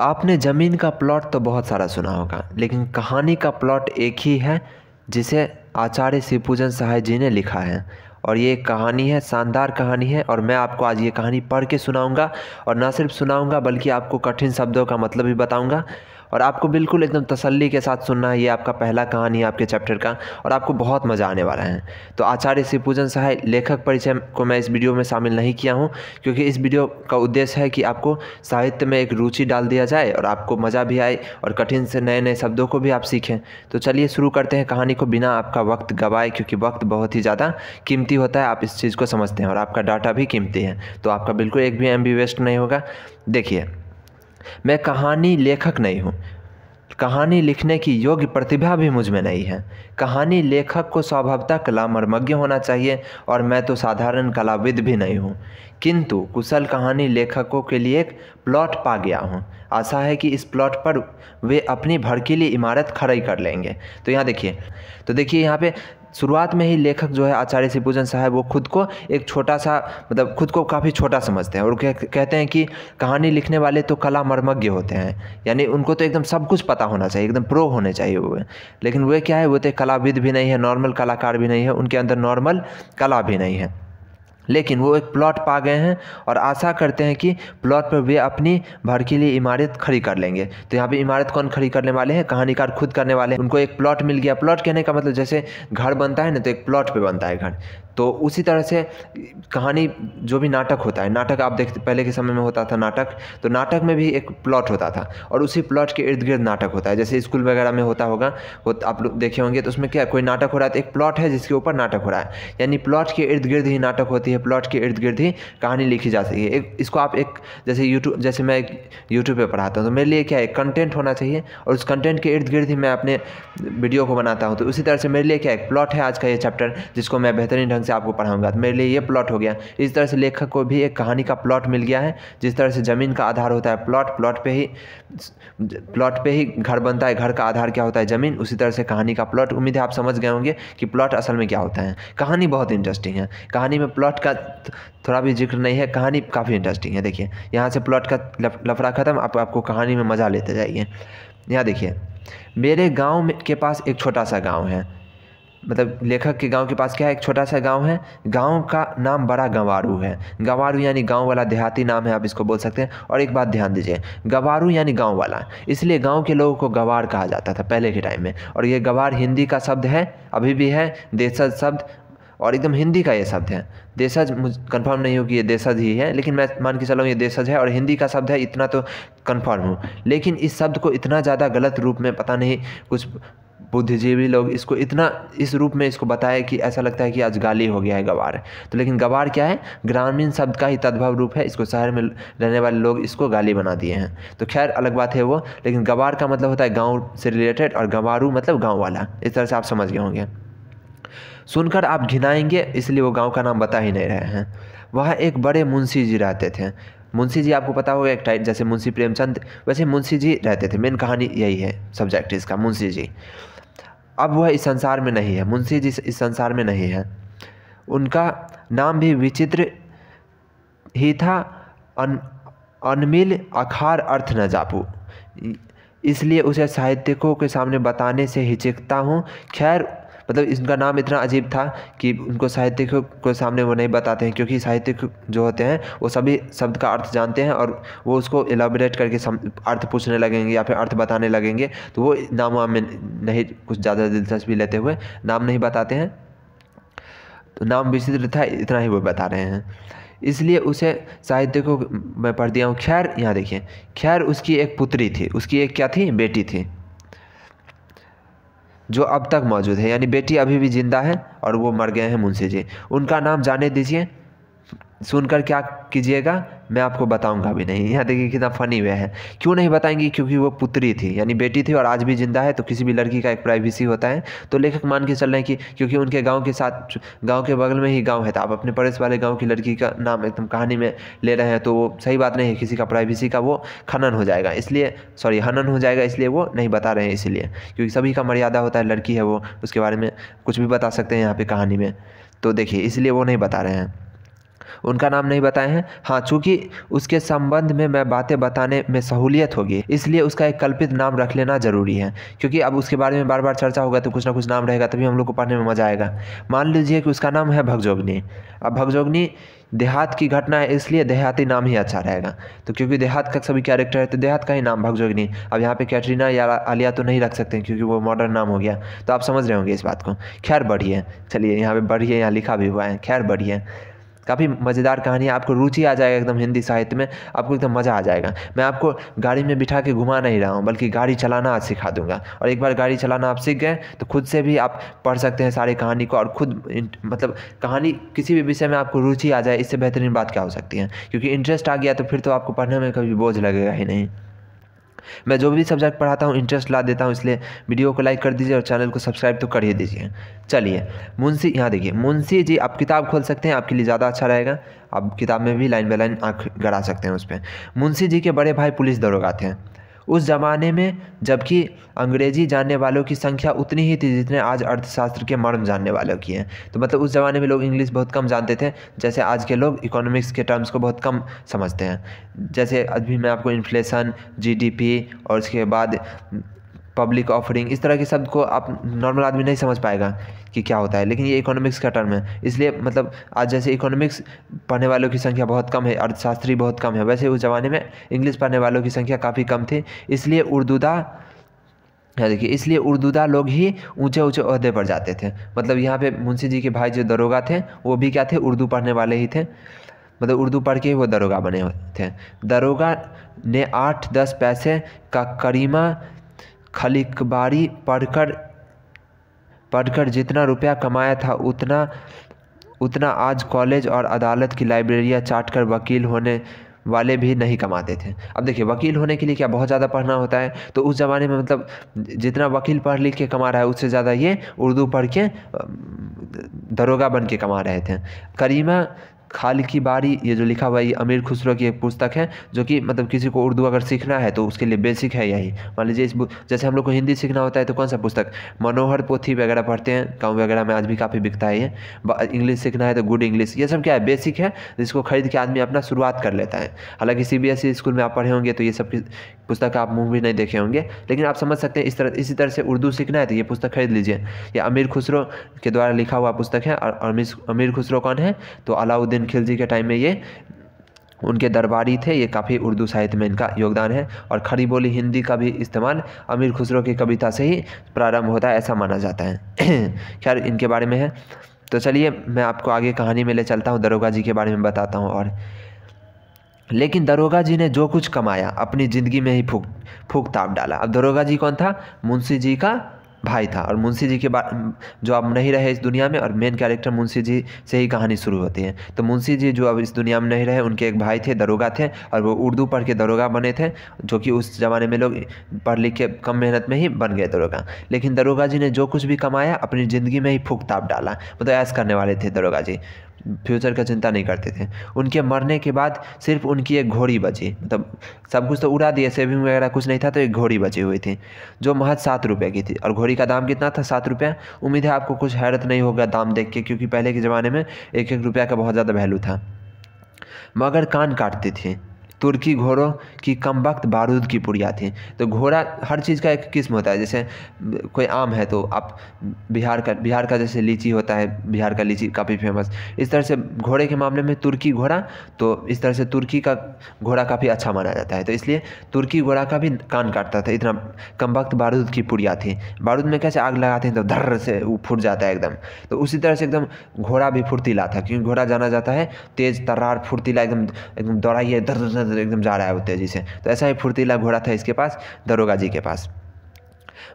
आपने ज़मीन का प्लॉट तो बहुत सारा सुना होगा लेकिन कहानी का प्लॉट एक ही है जिसे आचार्य शिवपूजन सहाय जी ने लिखा है और ये कहानी है शानदार कहानी है और मैं आपको आज ये कहानी पढ़ के सुनाऊँगा और ना सिर्फ सुनाऊँगा बल्कि आपको कठिन शब्दों का मतलब भी बताऊँगा और आपको बिल्कुल एकदम तसल्ली के साथ सुनना है ये आपका पहला कहानी है आपके चैप्टर का और आपको बहुत मज़ा आने वाला है तो आचार्य पूजन सहाय लेखक परिचय को मैं इस वीडियो में शामिल नहीं किया हूँ क्योंकि इस वीडियो का उद्देश्य है कि आपको साहित्य में एक रुचि डाल दिया जाए और आपको मज़ा भी आए और कठिन से नए नए शब्दों को भी आप सीखें तो चलिए शुरू करते हैं कहानी को बिना आपका वक्त गवाए क्योंकि वक्त बहुत ही ज़्यादा कीमती होता है आप इस चीज़ को समझते हैं और आपका डाटा भी कीमती है तो आपका बिल्कुल एक भी एम वेस्ट नहीं होगा देखिए मैं कहानी लेखक नहीं हूँ कहानी लिखने की योग्य प्रतिभा भी मुझ में नहीं है कहानी लेखक को स्वभावता कला मर्मज्ञ होना चाहिए और मैं तो साधारण कलाविद भी नहीं हूँ किंतु कुशल कहानी लेखकों के लिए एक प्लॉट पा गया हूँ आशा है कि इस प्लॉट पर वे अपनी भड़कीली इमारत खड़ी कर लेंगे तो यहाँ देखिए तो देखिए यहाँ पे शुरुआत में ही लेखक जो है आचार्य शिवपूजन साहब वो खुद को एक छोटा सा मतलब खुद को काफ़ी छोटा समझते हैं और कह, कहते हैं कि कहानी लिखने वाले तो कला मर्मज्ञ होते हैं यानी उनको तो एकदम सब कुछ पता होना चाहिए एकदम प्रो होने चाहिए वो लेकिन वे क्या है वो तो कलाविद भी नहीं है नॉर्मल कलाकार भी नहीं है उनके अंदर नॉर्मल कला भी नहीं है लेकिन वो एक प्लॉट पा गए हैं और आशा करते हैं कि प्लॉट पर वे अपनी भड़कीली इमारत खड़ी कर लेंगे तो यहाँ पे इमारत कौन खड़ी करने वाले हैं कहानीकार खुद करने वाले हैं उनको एक प्लॉट मिल गया प्लॉट कहने का मतलब जैसे घर बनता है ना तो एक प्लॉट पे बनता है घर तो उसी तरह से कहानी जो भी नाटक होता है नाटक आप देखते पहले के समय में होता था नाटक तो नाटक में भी एक प्लॉट होता था और उसी प्लॉट के इर्द गिर्द नाटक होता है जैसे स्कूल वगैरह में होता होगा हो, आप लोग देखे होंगे तो उसमें क्या कोई नाटक हो रहा है तो एक प्लॉट है जिसके ऊपर नाटक हो रहा है यानी प्लॉट के इर्द गिर्द ही नाटक होती है प्लॉट के इर्द गिर्द ही कहानी लिखी जा सकी एक इसको आप एक जैसे यूट्यूब जैसे मैं एक यूट्यूब पर पढ़ाता हूँ तो मेरे लिए क्या है कंटेंट होना चाहिए और उस कंटेंट के इर्द गिर्द ही मैं अपने वीडियो को बनाता हूँ तो उसी तरह से मेरे लिए क्या एक प्लॉट है आज का ये चैप्टर जिसको मैं बेहतरीन ढंग से आपको पढ़ाऊंगा तो मेरे लिए ये प्लॉट हो गया इस तरह से लेखक को भी एक कहानी का प्लॉट मिल गया है जिस तरह से ज़मीन का आधार होता है प्लॉट प्लॉट पे ही प्लॉट पे ही घर बनता है घर का आधार क्या होता है ज़मीन उसी तरह से कहानी का प्लॉट उम्मीद है आप समझ गए होंगे कि प्लॉट असल में क्या होता है कहानी बहुत इंटरेस्टिंग है कहानी में प्लॉट का थोड़ा भी जिक्र नहीं है कहानी काफ़ी इंटरेस्टिंग है देखिए यहाँ से प्लॉट का लफड़ा ख़त्म आप, आपको कहानी में मज़ा लेते जाइए यहाँ देखिए मेरे गांव के पास एक छोटा सा गांव है मतलब लेखक के गांव के पास क्या है एक छोटा सा गांव है गांव का नाम बड़ा गंवारू है गंवारू यानी गांव वाला देहाती नाम है आप इसको बोल सकते हैं और एक बात ध्यान दीजिए गंवारू यानी गांव वाला इसलिए गांव के लोगों को गंवार कहा जाता था पहले के टाइम में और ये गंवार हिंदी का शब्द है अभी भी है देशज शब्द और एकदम हिंदी का ये शब्द है देशज मुझ कन्फर्म नहीं हो कि ये देशज ही है लेकिन मैं मान के चला हूँ ये देशज है और हिंदी का शब्द है इतना तो कन्फर्म हूँ लेकिन इस शब्द को इतना ज़्यादा गलत रूप में पता नहीं कुछ बुद्धिजीवी लोग इसको इतना इस रूप में इसको बताया कि ऐसा लगता है कि आज गाली हो गया है गवार तो लेकिन गवार क्या है ग्रामीण शब्द का ही तद्भव रूप है इसको शहर में रहने वाले लोग इसको गाली बना दिए हैं तो खैर अलग बात है वो लेकिन गवार का मतलब होता है गाँव से रिलेटेड और गंवारू मतलब गाँव वाला इस तरह से आप समझ गए होंगे सुनकर आप घिनाएंगे इसलिए वो गाँव का नाम बता ही नहीं रहे हैं वहाँ एक बड़े मुंशी जी रहते थे मुंशी जी आपको पता होगा एक टाइप जैसे मुंशी प्रेमचंद वैसे मुंशी जी रहते थे मेन कहानी यही है सब्जेक्ट इसका मुंशी जी अब वह इस संसार में नहीं है मुंशी जी इस संसार में नहीं है उनका नाम भी विचित्र ही था अन अनमिल अखार अर्थ न जापू इसलिए उसे साहित्यकों के सामने बताने से हिचकता हूँ खैर मतलब इनका नाम इतना अजीब था कि उनको साहित्य को सामने वो नहीं बताते हैं क्योंकि साहित्यिक जो होते हैं वो सभी शब्द का अर्थ जानते हैं और वो उसको एलाबरेट करके अर्थ पूछने लगेंगे या फिर अर्थ बताने लगेंगे तो वो नाम वाम में नहीं कुछ ज़्यादा दिलचस्पी लेते हुए नाम नहीं बताते हैं तो नाम विचित्र था इतना ही वो बता रहे हैं इसलिए उसे साहित्य को मैं पढ़ दिया हूँ खैर यहाँ देखिए खैर उसकी एक पुत्री थी उसकी एक क्या थी बेटी थी जो अब तक मौजूद है यानी बेटी अभी भी ज़िंदा है और वो मर गए हैं मुंशी जी उनका नाम जाने दीजिए सुनकर क्या कीजिएगा मैं आपको बताऊंगा भी नहीं यहाँ देखिए कितना फनी वे है क्यों नहीं बताएंगी क्योंकि वो पुत्री थी यानी बेटी थी और आज भी जिंदा है तो किसी भी लड़की का एक प्राइवेसी होता है तो लेखक मान के चल रहे हैं कि क्योंकि उनके गांव के साथ गांव के बगल में ही गांव है तो आप अपने पड़ोस वाले गाँव की लड़की का नाम एकदम कहानी में ले रहे हैं तो वो सही बात नहीं है किसी का प्राइवेसी का वो खनन हो जाएगा इसलिए सॉरी हनन हो जाएगा इसलिए वो नहीं बता रहे हैं इसीलिए क्योंकि सभी का मर्यादा होता है लड़की है वो उसके बारे में कुछ भी बता सकते हैं यहाँ पर कहानी में तो देखिए इसलिए वो नहीं बता रहे हैं उनका नाम नहीं बताए हैं हाँ चूँकि उसके संबंध में मैं बातें बताने में सहूलियत होगी इसलिए उसका एक कल्पित नाम रख लेना ज़रूरी है क्योंकि अब उसके बारे में बार बार चर्चा होगा तो कुछ ना कुछ नाम रहेगा तभी हम लोग को पढ़ने में मज़ा आएगा मान लीजिए कि उसका नाम है भगजोगनी अब भगजोगनी देहात की घटना है इसलिए देहाती नाम ही अच्छा रहेगा तो क्योंकि देहात का सभी कैरेक्टर है तो देहात का ही नाम भगजोगनी अब यहाँ पे कैटरीना या आलिया तो नहीं रख सकते क्योंकि वो मॉडर्न नाम हो गया तो आप समझ रहे होंगे इस बात को खैर बढ़िए चलिए यहाँ पे बढ़िए यहाँ लिखा भी हुआ है खैर बढ़िए काफ़ी मज़ेदार कहानी है आपको रुचि आ जाएगा एकदम हिंदी साहित्य में आपको एकदम मज़ा आ जाएगा मैं आपको गाड़ी में बिठा के घुमा नहीं रहा हूँ बल्कि गाड़ी चलाना आज सिखा दूंगा और एक बार गाड़ी चलाना आप सीख गए तो खुद से भी आप पढ़ सकते हैं सारी कहानी को और खुद मतलब कहानी किसी भी विषय में आपको रुचि आ जाए इससे बेहतरीन बात क्या हो सकती है क्योंकि इंटरेस्ट आ गया तो फिर तो आपको पढ़ने में कभी बोझ लगेगा ही नहीं मैं जो भी सब्जेक्ट पढ़ाता हूँ इंटरेस्ट ला देता हूँ इसलिए वीडियो को लाइक कर दीजिए और चैनल को सब्सक्राइब तो कर ही दीजिए चलिए मुंशी यहाँ देखिए मुंशी जी आप किताब खोल सकते हैं आपके लिए ज़्यादा अच्छा रहेगा आप किताब में भी लाइन बाई लाइन आँख गड़ा सकते हैं उस पर मुंशी जी के बड़े भाई पुलिस दरोगा थे उस ज़माने में जबकि अंग्रेजी जानने वालों की संख्या उतनी ही थी जितने आज अर्थशास्त्र के मर्म जानने वालों की हैं तो मतलब उस ज़माने में लोग इंग्लिश बहुत कम जानते थे जैसे आज के लोग इकोनॉमिक्स के टर्म्स को बहुत कम समझते हैं जैसे अभी मैं आपको इन्फ्लेशन जीडीपी और उसके बाद पब्लिक ऑफरिंग इस तरह के शब्द को आप नॉर्मल आदमी नहीं समझ पाएगा कि क्या होता है लेकिन ये इकोनॉमिक्स का टर्म है इसलिए मतलब आज जैसे इकोनॉमिक्स पढ़ने वालों की संख्या बहुत कम है अर्थशास्त्री बहुत कम है वैसे उस ज़माने में इंग्लिश पढ़ने वालों की संख्या काफ़ी कम थी इसलिए उर्दूदा हाँ देखिए इसलिए उर्दूदा लोग ही ऊंचे ऊंचे अहदे पर जाते थे मतलब यहाँ पे मुंशी जी के भाई जो दरोगा थे वो भी क्या थे उर्दू पढ़ने वाले ही थे मतलब उर्दू पढ़ के ही वो दरोगा बने थे दरोगा ने आठ दस पैसे का करीमा खलिकबारी पढ़कर पढ़कर जितना रुपया कमाया था उतना उतना आज कॉलेज और अदालत की लाइब्रेरियाँ चाट कर वकील होने वाले भी नहीं कमाते थे अब देखिए वकील होने के लिए क्या बहुत ज़्यादा पढ़ना होता है तो उस ज़माने में मतलब जितना वकील पढ़ लिख के कमा रहा है उससे ज़्यादा ये उर्दू पढ़ के दरोगा बन के कमा रहे थे करीमा खाल की बारी ये जो लिखा हुआ है ये अमीर खुसरो की एक पुस्तक है जो कि मतलब किसी को उर्दू अगर सीखना है तो उसके लिए बेसिक है यही मान लीजिए इस जैसे हम लोग को हिंदी सीखना होता है तो कौन सा पुस्तक मनोहर पोथी वगैरह पढ़ते हैं गाँव वगैरह में आज भी काफ़ी बिकता है ये इंग्लिश सीखना है तो गुड इंग्लिश ये सब क्या है बेसिक है जिसको खरीद के आदमी अपना शुरुआत कर लेता है हालांकि सी स्कूल e में आप पढ़े होंगे तो ये सब पुस्तक आप मुँह भी नहीं देखे होंगे लेकिन आप समझ सकते हैं इस तरह इसी तरह से उर्दू सीखना है तो ये पुस्तक खरीद लीजिए ये अमीर खुसरो के द्वारा लिखा हुआ पुस्तक है और अमीर खुसरो कौन है तो अलाउद्दीन खिलजी जी के टाइम में ये उनके दरबारी थे ये काफ़ी उर्दू साहित्य में इनका योगदान है और खड़ी बोली हिंदी का भी इस्तेमाल अमीर खुसरो की कविता से ही प्रारंभ होता है ऐसा माना जाता है खैर इनके बारे में है तो चलिए मैं आपको आगे कहानी में ले चलता हूँ दरोगा जी के बारे में बताता हूँ और लेकिन दरोगा जी ने जो कुछ कमाया अपनी ज़िंदगी में ही फूक फूक ताप डाला अब दरोगा जी कौन था मुंशी जी का भाई था और मुंशी जी के बाद जो अब नहीं रहे इस दुनिया में और मेन कैरेक्टर मुंशी जी से ही कहानी शुरू होती है तो मुंशी जी जो अब इस दुनिया में नहीं रहे उनके एक भाई थे दरोगा थे और वो उर्दू पढ़ के दरोगा बने थे जो कि उस ज़माने में लोग पढ़ लिख के कम मेहनत में ही बन गए दरोगा लेकिन दरोगा जी ने जो कुछ भी कमाया अपनी ज़िंदगी में ही फूक ताप डाला मतलब ऐस करने वाले थे दरोगा जी फ्यूचर का चिंता नहीं करते थे उनके मरने के बाद सिर्फ उनकी एक घोड़ी बची मतलब सब कुछ तो उड़ा दिया सेविंग वगैरह कुछ नहीं था तो एक घोड़ी बची हुई थी जो महज सात रुपये की थी और घोड़ी का दाम कितना था सात रुपया उम्मीद है आपको कुछ हैरत नहीं होगा दाम देख के क्योंकि पहले के ज़माने में एक एक रुपया का बहुत ज़्यादा वैल्यू था मगर कान काटती थी तुर्की घोड़ों की कम वक्त बारूद की पुड़िया थी तो घोड़ा हर चीज़ का एक किस्म होता है जैसे कोई आम है तो आप बिहार का बिहार का जैसे लीची होता है बिहार का लीची काफ़ी फेमस इस तरह से घोड़े के मामले में तुर्की घोड़ा तो इस तरह से तुर्की का घोड़ा काफ़ी अच्छा माना जाता है तो इसलिए तुर्की घोड़ा का भी कान काटता था इतना कम वक्त बारूद की पुड़िया थी बारूद में कैसे आग लगाते हैं तो धर्र से वो फूट जाता है एकदम तो उसी तरह से एकदम घोड़ा भी फुर्तीला था क्योंकि घोड़ा जाना जाता है तेज़ तर्रार फुर्तीला एकदम एकदम दौड़ाइए धर अंदर एकदम जा रहा है वो तेज़ी से तो ऐसा ही फुर्तीला घोड़ा था इसके पास दरोगा जी के पास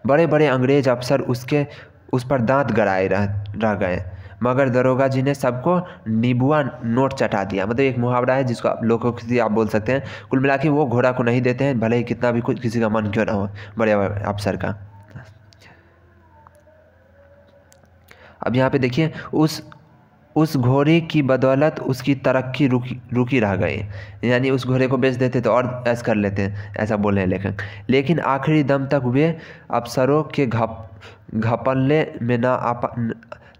बड़े बड़े अंग्रेज अफसर उसके उस पर दांत गड़ाए रह रह गए मगर दरोगा जी ने सबको निबुआ नोट चटा दिया मतलब एक मुहावरा है जिसको आप लोगों के आप बोल सकते हैं कुल मिला वो घोड़ा को नहीं देते हैं भले ही कितना भी कुछ किसी का मन क्यों ना हो बड़े अफसर का अब यहाँ पे देखिए उस उस घोड़े की बदौलत उसकी तरक्की रुकी रुकी रह गई यानी उस घोड़े को बेच देते तो और ऐसा कर लेते हैं ऐसा बोले रहे लेखक लेकिन आखिरी दम तक वे अफसरों के घप घपलने में ना आप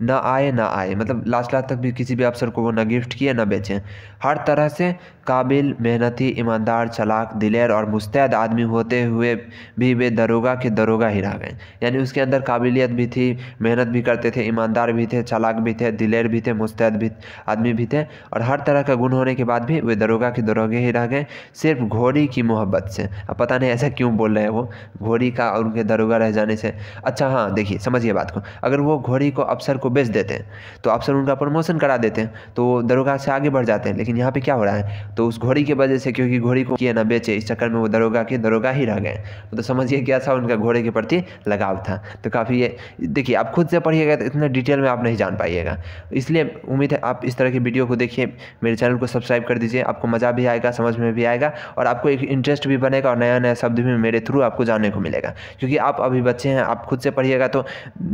ना आए ना आए मतलब लास्ट लास्ट तक भी किसी भी अफसर को वो ना गिफ्ट किए ना बेचें हर तरह से काबिल मेहनती ईमानदार चलाक दिलेर और मुस्तैद आदमी होते हुए भी वे दरोगा के दरोगा ही रह गए यानी उसके अंदर काबिलियत भी थी मेहनत भी करते थे ईमानदार भी थे चलाक भी थे दिलेर भी थे मुस्तैद भी आदमी भी थे और हर तरह का गुण होने के बाद भी वे दरोगा के दरोगे ही रह गए सिर्फ घोड़ी की मोहब्बत से अब पता नहीं ऐसा क्यों बोल रहे हैं वो घोड़ी का और उनके दरोगा रह जाने से अच्छा हाँ देखिए समझिए बात को अगर वो घोड़ी को अफसर को बेच देते हैं तो अफसर उनका प्रमोशन करा देते हैं तो दरोगा से आगे बढ़ जाते हैं लेकिन लेकिन यहाँ पे क्या हो रहा है तो उस घोड़ी की वजह से क्योंकि घोड़ी को किए ना बेचे इस चक्कर में वो दरोगा के दरोगा ही रह गए तो समझिए क्या था उनका घोड़े के प्रति लगाव था तो काफ़ी ये देखिए आप खुद से पढ़िएगा तो इतना डिटेल में आप नहीं जान पाइएगा इसलिए उम्मीद है आप इस तरह की वीडियो को देखिए मेरे चैनल को सब्सक्राइब कर दीजिए आपको मज़ा भी आएगा समझ में भी आएगा और आपको एक इंटरेस्ट भी बनेगा और नया नया शब्द भी मेरे थ्रू आपको जानने को मिलेगा क्योंकि आप अभी बच्चे हैं आप खुद से पढ़िएगा तो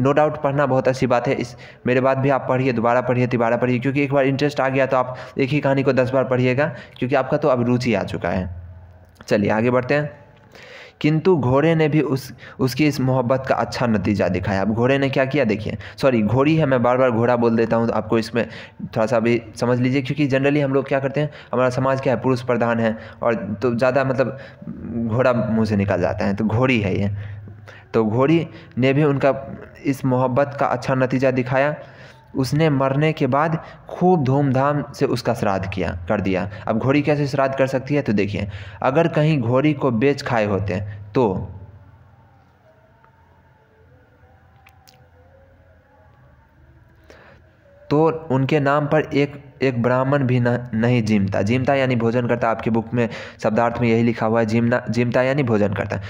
नो डाउट पढ़ना बहुत अच्छी बात है इस मेरे बाद भी आप पढ़िए दोबारा पढ़िए तिबारा पढ़िए क्योंकि एक बार इंटरेस्ट आ गया तो आप एक ही कहानी को दस बार पढ़िएगा क्योंकि आपका तो अब रुचि आ चुका है चलिए आगे बढ़ते हैं किंतु घोड़े ने भी उस उसकी इस मोहब्बत का अच्छा नतीजा दिखाया अब घोड़े ने क्या किया देखिए सॉरी घोड़ी है मैं बार बार घोड़ा बोल देता हूँ तो आपको इसमें थोड़ा सा भी समझ लीजिए क्योंकि जनरली हम लोग क्या करते हैं हमारा समाज क्या है पुरुष प्रधान है और तो ज़्यादा मतलब घोड़ा मुँह से निकल जाता है तो घोड़ी है ये तो घोड़ी ने भी उनका इस मोहब्बत का अच्छा नतीजा दिखाया उसने मरने के बाद खूब धूमधाम से उसका श्राद्ध किया कर दिया अब घोड़ी कैसे श्राद्ध कर सकती है तो देखिए अगर कहीं घोड़ी को बेच खाए होते तो तो उनके नाम पर एक एक ब्राह्मण भी न, नहीं जिमता जिमता यानी भोजन करता आपके बुक में शब्दार्थ में यही लिखा हुआ है जीमना जिमता यानी भोजन करता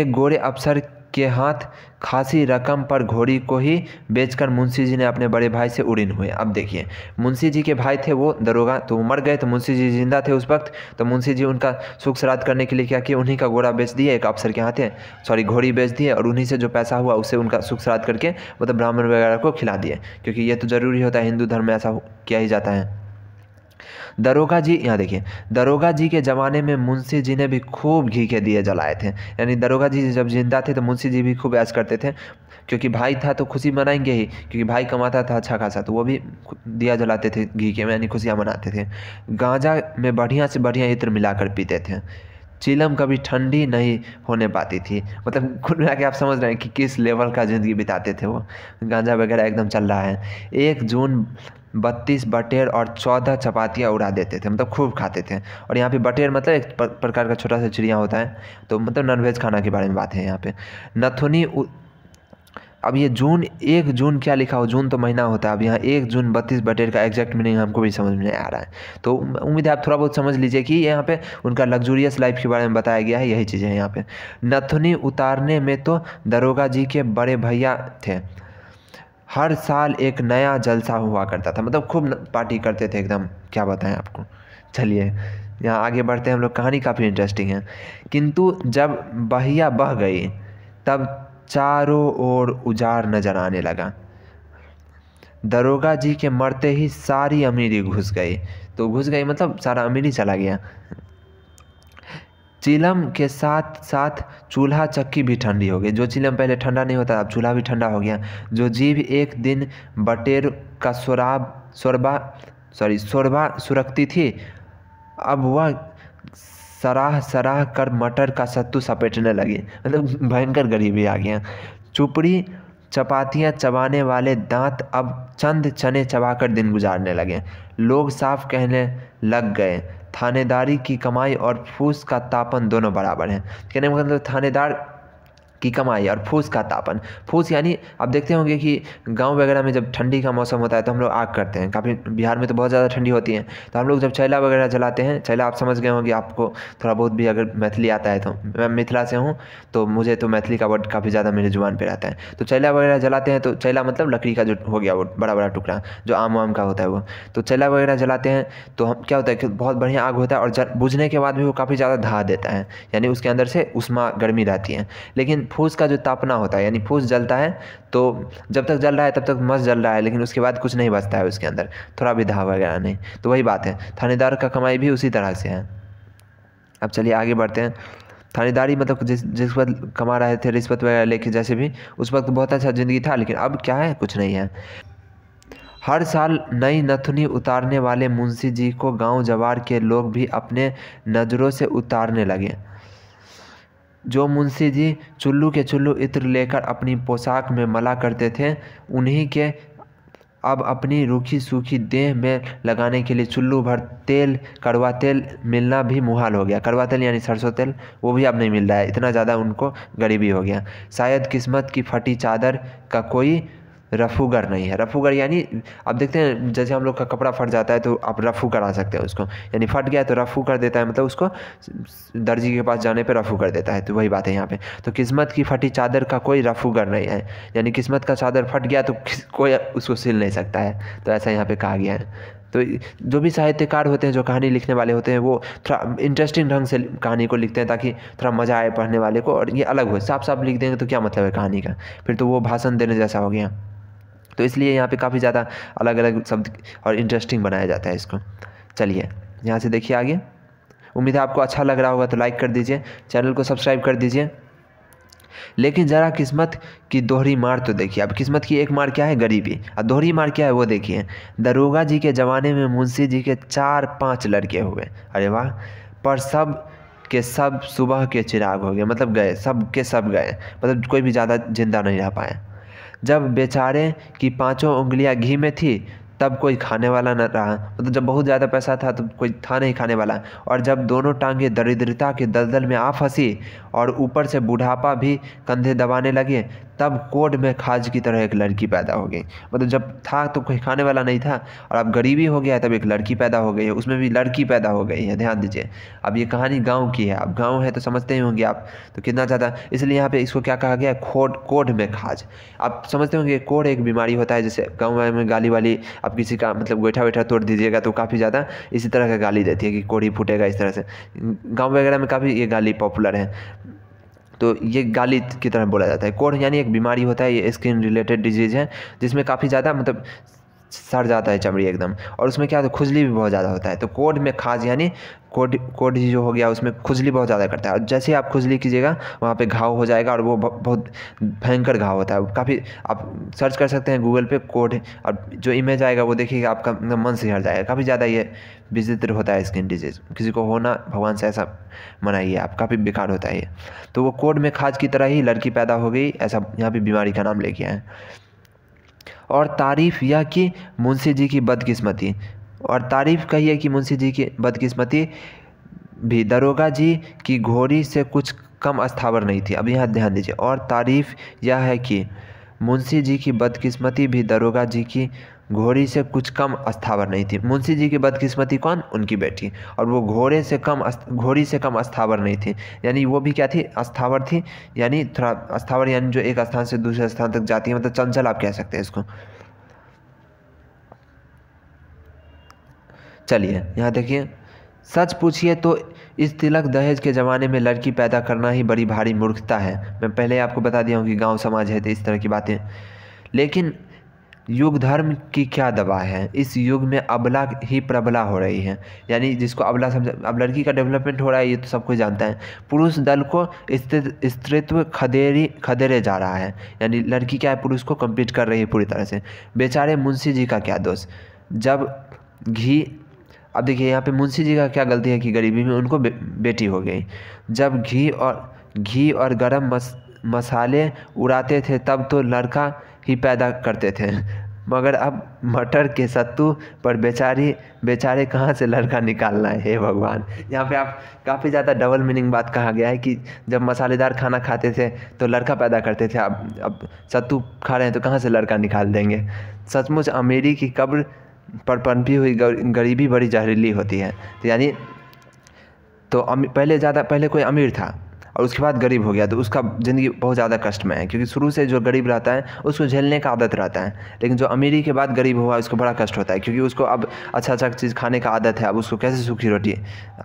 एक गोरे अफसर के हाथ खासी रकम पर घोड़ी को ही बेचकर मुंशी जी ने अपने बड़े भाई से उड़ीन हुए अब देखिए मुंशी जी के भाई थे वो दरोगा तो मर गए तो मुंशी जी जिंदा थे उस वक्त तो मुंशी जी उनका सुख श्राद्ध करने के लिए क्या किया उन्हीं का घोड़ा बेच दिए एक अफसर के हाथ सॉरी घोड़ी बेच दिए और उन्हीं से जो पैसा हुआ उसे उनका सुख श्राद्ध करके मतलब ब्राह्मण वगैरह को खिला दिए क्योंकि ये तो ज़रूरी होता है हिंदू धर्म में ऐसा किया ही जाता है दरोगा जी यहाँ देखिए दरोगा जी के ज़माने में मुंशी जी ने भी खूब घी के दिए जलाए थे यानी दरोगा जी जब जिंदा थे तो मुंशी जी भी खूब ऐश करते थे क्योंकि भाई था तो खुशी मनाएंगे ही क्योंकि भाई कमाता था अच्छा खासा तो वो भी दिया जलाते थे घी के में यानी खुशियाँ मनाते थे गांजा में बढ़िया से बढ़िया इत्र मिलाकर पीते थे चिलम कभी ठंडी नहीं होने पाती थी मतलब खुद मिला के आप समझ रहे हैं कि किस लेवल का ज़िंदगी बिताते थे वो गांजा वगैरह एकदम चल रहा है एक जून बत्तीस बटेर और चौदह चपातियाँ उड़ा देते थे मतलब खूब खाते थे और यहाँ पे बटेर मतलब एक प्रकार का छोटा सा चिड़िया होता है तो मतलब नॉनवेज खाना के बारे में बात है यहाँ पे नथुनी उ... अब ये जून एक जून क्या लिखा हो जून तो महीना होता है अब यहाँ एक जून बत्तीस बटेर का एग्जैक्ट मीनिंग हमको भी समझ में नहीं आ रहा है तो उम्मीद है आप थोड़ा बहुत समझ लीजिए कि यहाँ पे उनका लग्जूरियस लाइफ के बारे में बताया गया है यही चीज़ें हैं यहाँ पे नथुनी उतारने में तो दरोगा जी के बड़े भैया थे हर साल एक नया जलसा हुआ करता था मतलब खूब पार्टी करते थे एकदम क्या बताएं आपको चलिए यहाँ आगे बढ़ते हैं हम लोग कहानी काफ़ी इंटरेस्टिंग है किंतु जब बहिया बह गई तब चारों ओर उजाड़ नज़र आने लगा दरोगा जी के मरते ही सारी अमीरी घुस गई तो घुस गई मतलब सारा अमीरी चला गया चिलम के साथ साथ चूल्हा चक्की भी ठंडी हो गई जो चिलम पहले ठंडा नहीं होता अब चूल्हा भी ठंडा हो गया जो जीव एक दिन बटेर का शराब शोरबा सॉरी शोरबा सुरखती थी अब वह सराह सराह कर मटर का सत्तू सपेटने लगी मतलब भयंकर गरीबी आ गया चुपड़ी चपातियाँ चबाने वाले दांत अब चंद चने चबाकर दिन गुजारने लगे लोग साफ कहने लग गए थानेदारी की कमाई और फूस का तापन दोनों बराबर हैं कहने का मतलब थानेदार की कमाई और फूस का तापन फूस यानी आप देखते होंगे कि गांव वगैरह में जब ठंडी का मौसम होता है तो हम लोग आग करते हैं काफ़ी बिहार में तो बहुत ज़्यादा ठंडी होती है तो हम लोग जब चैला वगैरह जलाते हैं चैला आप समझ गए होंगे आपको थोड़ा बहुत भी अगर मैथिली आता है तो मैं मिथिला से हूँ तो मुझे तो मैथिली का वर्ड काफ़ी ज़्यादा मेरे जुबान पर रहता है तो चैला वगैरह जलाते हैं तो चैला मतलब लकड़ी का जो हो गया वो बड़ा बड़ा टुकड़ा जो आम वाम का होता है वो तो चैला वगैरह जलाते हैं तो हम क्या होता है कि बहुत बढ़िया आग होता है और बुझने के बाद भी वो काफ़ी ज़्यादा धा देता है यानी उसके अंदर से उषमा गर्मी रहती है लेकिन फूस का जो तापना होता है यानी फूस जलता है तो जब तक जल रहा है तब तक मस्त जल रहा है लेकिन उसके बाद कुछ नहीं बचता है उसके अंदर थोड़ा भी धावा वगैरह नहीं तो वही बात है थानेदार का कमाई भी उसी तरह से है अब चलिए आगे बढ़ते हैं थानेदारी मतलब जिस जिस वक्त कमा रहे थे रिश्वत वगैरह लेके जैसे भी उस वक्त बहुत अच्छा ज़िंदगी था लेकिन अब क्या है कुछ नहीं है हर साल नई नथुनी उतारने वाले मुंशी जी को गांव जवार के लोग भी अपने नज़रों से उतारने लगे जो मुंशी जी चुल्लू के चुल्लू इत्र लेकर अपनी पोशाक में मला करते थे उन्हीं के अब अपनी रूखी सूखी देह में लगाने के लिए चुल्लू भर तेल कड़वा तेल मिलना भी मुहाल हो गया कड़वा तेल यानी सरसों तेल वो भी अब नहीं मिल रहा है इतना ज़्यादा उनको गरीबी हो गया शायद किस्मत की फटी चादर का कोई रफूगर नहीं है रफूगर यानी अब देखते हैं जैसे हम लोग का कपड़ा फट जाता है तो आप रफू करा सकते हैं उसको यानी फट गया तो रफू कर देता है मतलब उसको दर्जी के पास जाने पर रफू कर देता है तो वही बात है यहाँ पर तो किस्मत की फटी चादर का कोई रफूगर नहीं है यानी किस्मत का चादर फट गया तो कोई उसको सिल नहीं सकता है तो ऐसा यहाँ पर कहा गया है तो जो भी साहित्यकार होते हैं जो कहानी लिखने वाले होते हैं वो थोड़ा इंटरेस्टिंग ढंग से कहानी को लिखते हैं ताकि थोड़ा मज़ा आए पढ़ने वाले को और ये अलग हो साफ साफ लिख देंगे तो क्या मतलब है कहानी का फिर तो वो भाषण देने जैसा हो गया तो इसलिए यहाँ पे काफ़ी ज़्यादा अलग अलग शब्द और इंटरेस्टिंग बनाया जाता है इसको चलिए यहाँ से देखिए आगे उम्मीद है आपको अच्छा लग रहा होगा तो लाइक कर दीजिए चैनल को सब्सक्राइब कर दीजिए लेकिन ज़रा किस्मत की दोहरी मार तो देखिए अब किस्मत की एक मार क्या है गरीबी और दोहरी मार क्या है वो देखिए दरोगा जी के ज़माने में मुंशी जी के चार पाँच लड़के हुए अरे वाह पर सब के सब सुबह के चिराग हो गए मतलब गए सब के सब गए मतलब कोई भी ज़्यादा ज़िंदा नहीं रह पाए जब बेचारे की पाँचों उंगलियां घी में थी तब कोई खाने वाला न रहा मतलब जब बहुत ज़्यादा पैसा था तो कोई था नहीं खाने वाला और जब दोनों टांगे दरिद्रता के दलदल में आ फंसी और ऊपर से बुढ़ापा भी कंधे दबाने लगे तब कोट में खाज की तरह एक लड़की पैदा हो गई मतलब जब था तो कोई खाने वाला नहीं था और अब गरीबी हो गया तब एक लड़की पैदा हो गई है उसमें भी लड़की पैदा हो गई है ध्यान दीजिए अब ये कहानी गाँव की है अब गाँव है तो समझते ही होंगे आप तो कितना ज़्यादा इसलिए यहाँ पर इसको क्या कहा गया खोट कोट में खाज आप समझते होंगे कोट एक बीमारी होता है जैसे गाँव में गाली वाली अब किसी का मतलब गोईठा वेठा तोड़ दीजिएगा तो काफ़ी ज़्यादा इसी तरह का गाली देती है कि कोड़ी फूटेगा इस तरह से गाँव वगैरह में काफ़ी ये गाली पॉपुलर है तो ये गाली की तरह बोला जाता है कोढ़ यानी एक बीमारी होता है ये स्किन रिलेटेड डिजीज़ है जिसमें काफ़ी ज़्यादा मतलब सड़ जाता है चमड़ी एकदम और उसमें क्या होता है खुजली भी बहुत ज़्यादा होता है तो कोड में खास यानी कोड कोड जो हो गया उसमें खुजली बहुत ज़्यादा करता है और जैसे ही आप खुजली कीजिएगा वहाँ पे घाव हो जाएगा और वो बहुत भयंकर घाव होता है काफ़ी आप सर्च कर सकते हैं गूगल पे कोड और जो इमेज आएगा वो देखिएगा आपका मन से हट जाएगा काफ़ी ज़्यादा ये विचित्र तो होता है स्किन डिजीज़ किसी को होना भगवान से ऐसा मनाइए आप काफ़ी बेकार होता है ये तो वो कोड में खाज की तरह ही लड़की पैदा हो गई ऐसा यहाँ पे बीमारी का नाम लेके आए और तारीफ़ यह कि मुंशी जी की बदकिस्मती और तारीफ़ कही है कि मुंशी जी की बदकिस्मती भी दरोगा जी की घोड़ी से कुछ कम अस्थावर नहीं थी अब यहाँ ध्यान दीजिए और तारीफ़ यह है कि मुंशी जी की बदकिस्मती भी दरोगा जी की घोड़ी से कुछ कम अस्थावर नहीं थी मुंशी जी की बदकिस्मती कौन उनकी बेटी और वो घोड़े से कम घोड़ी से कम अस्थावर नहीं थी यानी वो भी क्या थी अस्थावर थी यानी थोड़ा अस्थावर यानी जो एक स्थान से दूसरे स्थान तक जाती है मतलब चंचल आप कह सकते हैं इसको चलिए यहाँ देखिए सच पूछिए तो इस तिलक दहेज के ज़माने में लड़की पैदा करना ही बड़ी भारी मूर्खता है मैं पहले आपको बता दिया हूँ कि गांव समाज है तो इस तरह की बातें लेकिन युग धर्म की क्या दबा है इस युग में अबला ही प्रबला हो रही है यानी जिसको अबला समझ अब लड़की का डेवलपमेंट हो रहा है ये तो सब कोई जानता है पुरुष दल को स्त्रित्व खदेरी खदेरे जा रहा है यानी लड़की क्या है पुरुष को कम्पीट कर रही है पूरी तरह से बेचारे मुंशी जी का क्या दोष जब घी अब देखिए यहाँ पे मुंशी जी का क्या गलती है कि गरीबी में उनको बे, बेटी हो गई जब घी और घी और गरम मस मसाले उड़ाते थे तब तो लड़का ही पैदा करते थे मगर अब मटर के सत्तू पर बेचारी बेचारे कहाँ से लड़का निकालना है हे भगवान यहाँ पे आप काफ़ी ज़्यादा डबल मीनिंग बात कहा गया है कि जब मसालेदार खाना खाते थे तो लड़का पैदा करते थे अब अब सत्तू खा रहे हैं तो कहाँ से लड़का निकाल देंगे सचमुच अमीरी की कब्र पर पनपी हुई गरीबी बड़ी जहरीली होती है तो यानी तो पहले ज़्यादा पहले कोई अमीर था और उसके बाद गरीब हो गया तो उसका ज़िंदगी बहुत ज़्यादा कष्ट में है क्योंकि शुरू से जो गरीब रहता है उसको झेलने का आदत रहता है लेकिन जो अमीरी के बाद गरीब हुआ उसको बड़ा कष्ट होता है क्योंकि उसको अब अच्छा अच्छा चीज़ खाने का आदत है अब उसको कैसे सूखी रोटी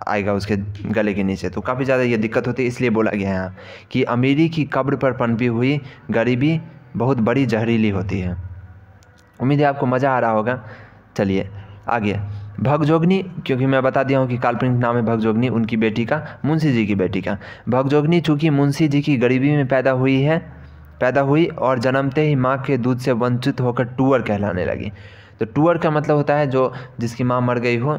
आएगा उसके गले के नीचे तो काफ़ी ज़्यादा ये दिक्कत होती है इसलिए बोला गया है कि अमीरी की कब्र पर पनपी हुई गरीबी बहुत बड़ी जहरीली होती है उम्मीद है आपको मज़ा आ रहा होगा चलिए आगे भगजोगनी क्योंकि मैं बता दिया हूँ कि काल्पनिक नाम है भगजोगनी उनकी बेटी का मुंशी जी की बेटी का भगजोगनी चूँकि मुंशी जी की गरीबी में पैदा हुई है पैदा हुई और जन्मते ही माँ के दूध से वंचित होकर टूअर कहलाने लगी तो टूअर का मतलब होता है जो जिसकी माँ मर गई हो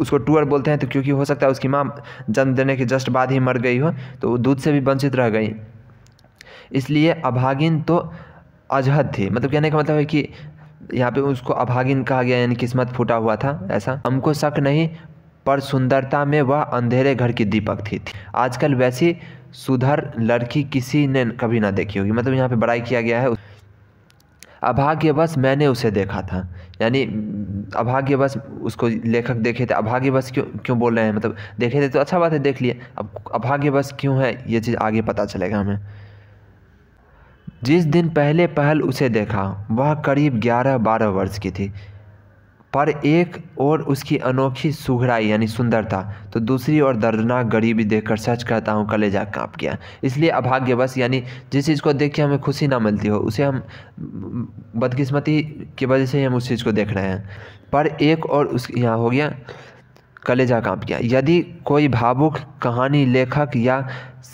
उसको टूअर बोलते हैं तो क्योंकि हो सकता है उसकी माँ जन्म देने के जस्ट बाद ही मर गई हो तो दूध से भी वंचित रह गई इसलिए अभागिन तो अजहद थी मतलब कहने का मतलब है कि यहाँ पे उसको अभागिन कहा गया यानी किस्मत फूटा हुआ था ऐसा हमको शक नहीं पर सुंदरता में वह अंधेरे घर की दीपक थी आजकल वैसी सुधर लड़की किसी ने कभी ना देखी होगी मतलब यहाँ पे बड़ाई किया गया है अभाग्यवश मैंने उसे देखा था यानी अभाग्यवश उसको लेखक देखे थे अभाग्यवश क्यों क्यों बोल रहे हैं मतलब देखे थे तो अच्छा बात है देख लिए अब अभाग्यवश क्यों है ये चीज़ आगे पता चलेगा हमें जिस दिन पहले पहल उसे देखा वह करीब ग्यारह बारह वर्ष की थी पर एक और उसकी अनोखी सुघराई यानी सुंदरता तो दूसरी ओर दर्दनाक गरीबी देखकर सच कहता हूँ कलेजा कांप गया इसलिए अभाग्यवश यानी जिस चीज़ को देख के हमें खुशी ना मिलती हो उसे हम बदकिस्मती की वजह से ही हम उस चीज़ को देख रहे हैं पर एक और उस यहाँ हो गया कलेजा कांप गया यदि कोई भावुक कहानी लेखक या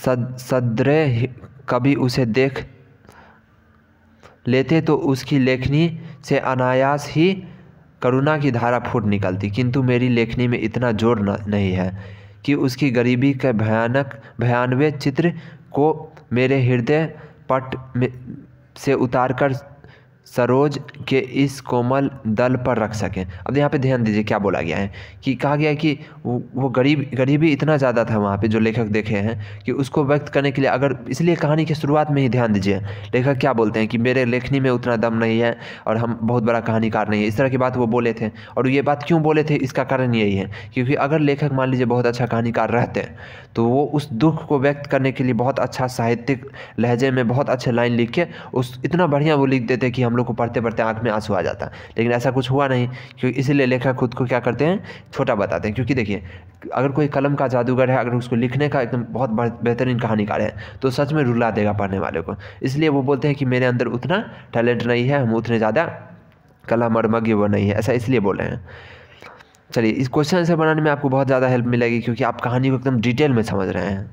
सद सदरे कभी उसे देख लेते तो उसकी लेखनी से अनायास ही करुणा की धारा फूट निकलती किंतु मेरी लेखनी में इतना जोर नहीं है कि उसकी गरीबी के भयानक भयानवे चित्र को मेरे हृदय पट में से उतारकर सरोज के इस कोमल दल पर रख सकें अब यहाँ पे ध्यान दीजिए क्या बोला गया है कि कहा गया है कि वो वो गरीब गरीबी इतना ज़्यादा था वहाँ पे जो लेखक देखे हैं कि उसको व्यक्त करने के लिए अगर इसलिए कहानी की शुरुआत में ही ध्यान दीजिए लेखक क्या बोलते हैं कि मेरे लेखनी में उतना दम नहीं है और हम बहुत बड़ा कहानीकार नहीं है इस तरह की बात वो बोले थे और ये बात क्यों बोले थे इसका कारण यही है क्योंकि अगर लेखक मान लीजिए बहुत अच्छा कहानीकार रहते तो वो उस दुख को व्यक्त करने के लिए बहुत अच्छा साहित्यिक लहजे में बहुत अच्छे लाइन लिख के उस इतना बढ़िया वो लिख देते कि हम लोग को पढ़ते पढ़ते आँख में आंसू आ जाता लेकिन ऐसा कुछ हुआ नहीं क्योंकि इसीलिए लेखक खुद को क्या करते हैं छोटा बताते हैं क्योंकि देखिए देखिए अगर कोई कलम का जादूगर है अगर उसको लिखने का एकदम बहुत बेहतरीन कहानीकार है तो सच में रुला देगा पढ़ने वाले को इसलिए वो बोलते हैं कि मेरे अंदर उतना टैलेंट नहीं है हम उतने ज़्यादा कला मर्मज्ञ वो नहीं है ऐसा इसलिए बोल रहे हैं चलिए इस क्वेश्चन आंसर बनाने में आपको बहुत ज़्यादा हेल्प मिलेगी क्योंकि आप कहानी को एकदम डिटेल में समझ रहे हैं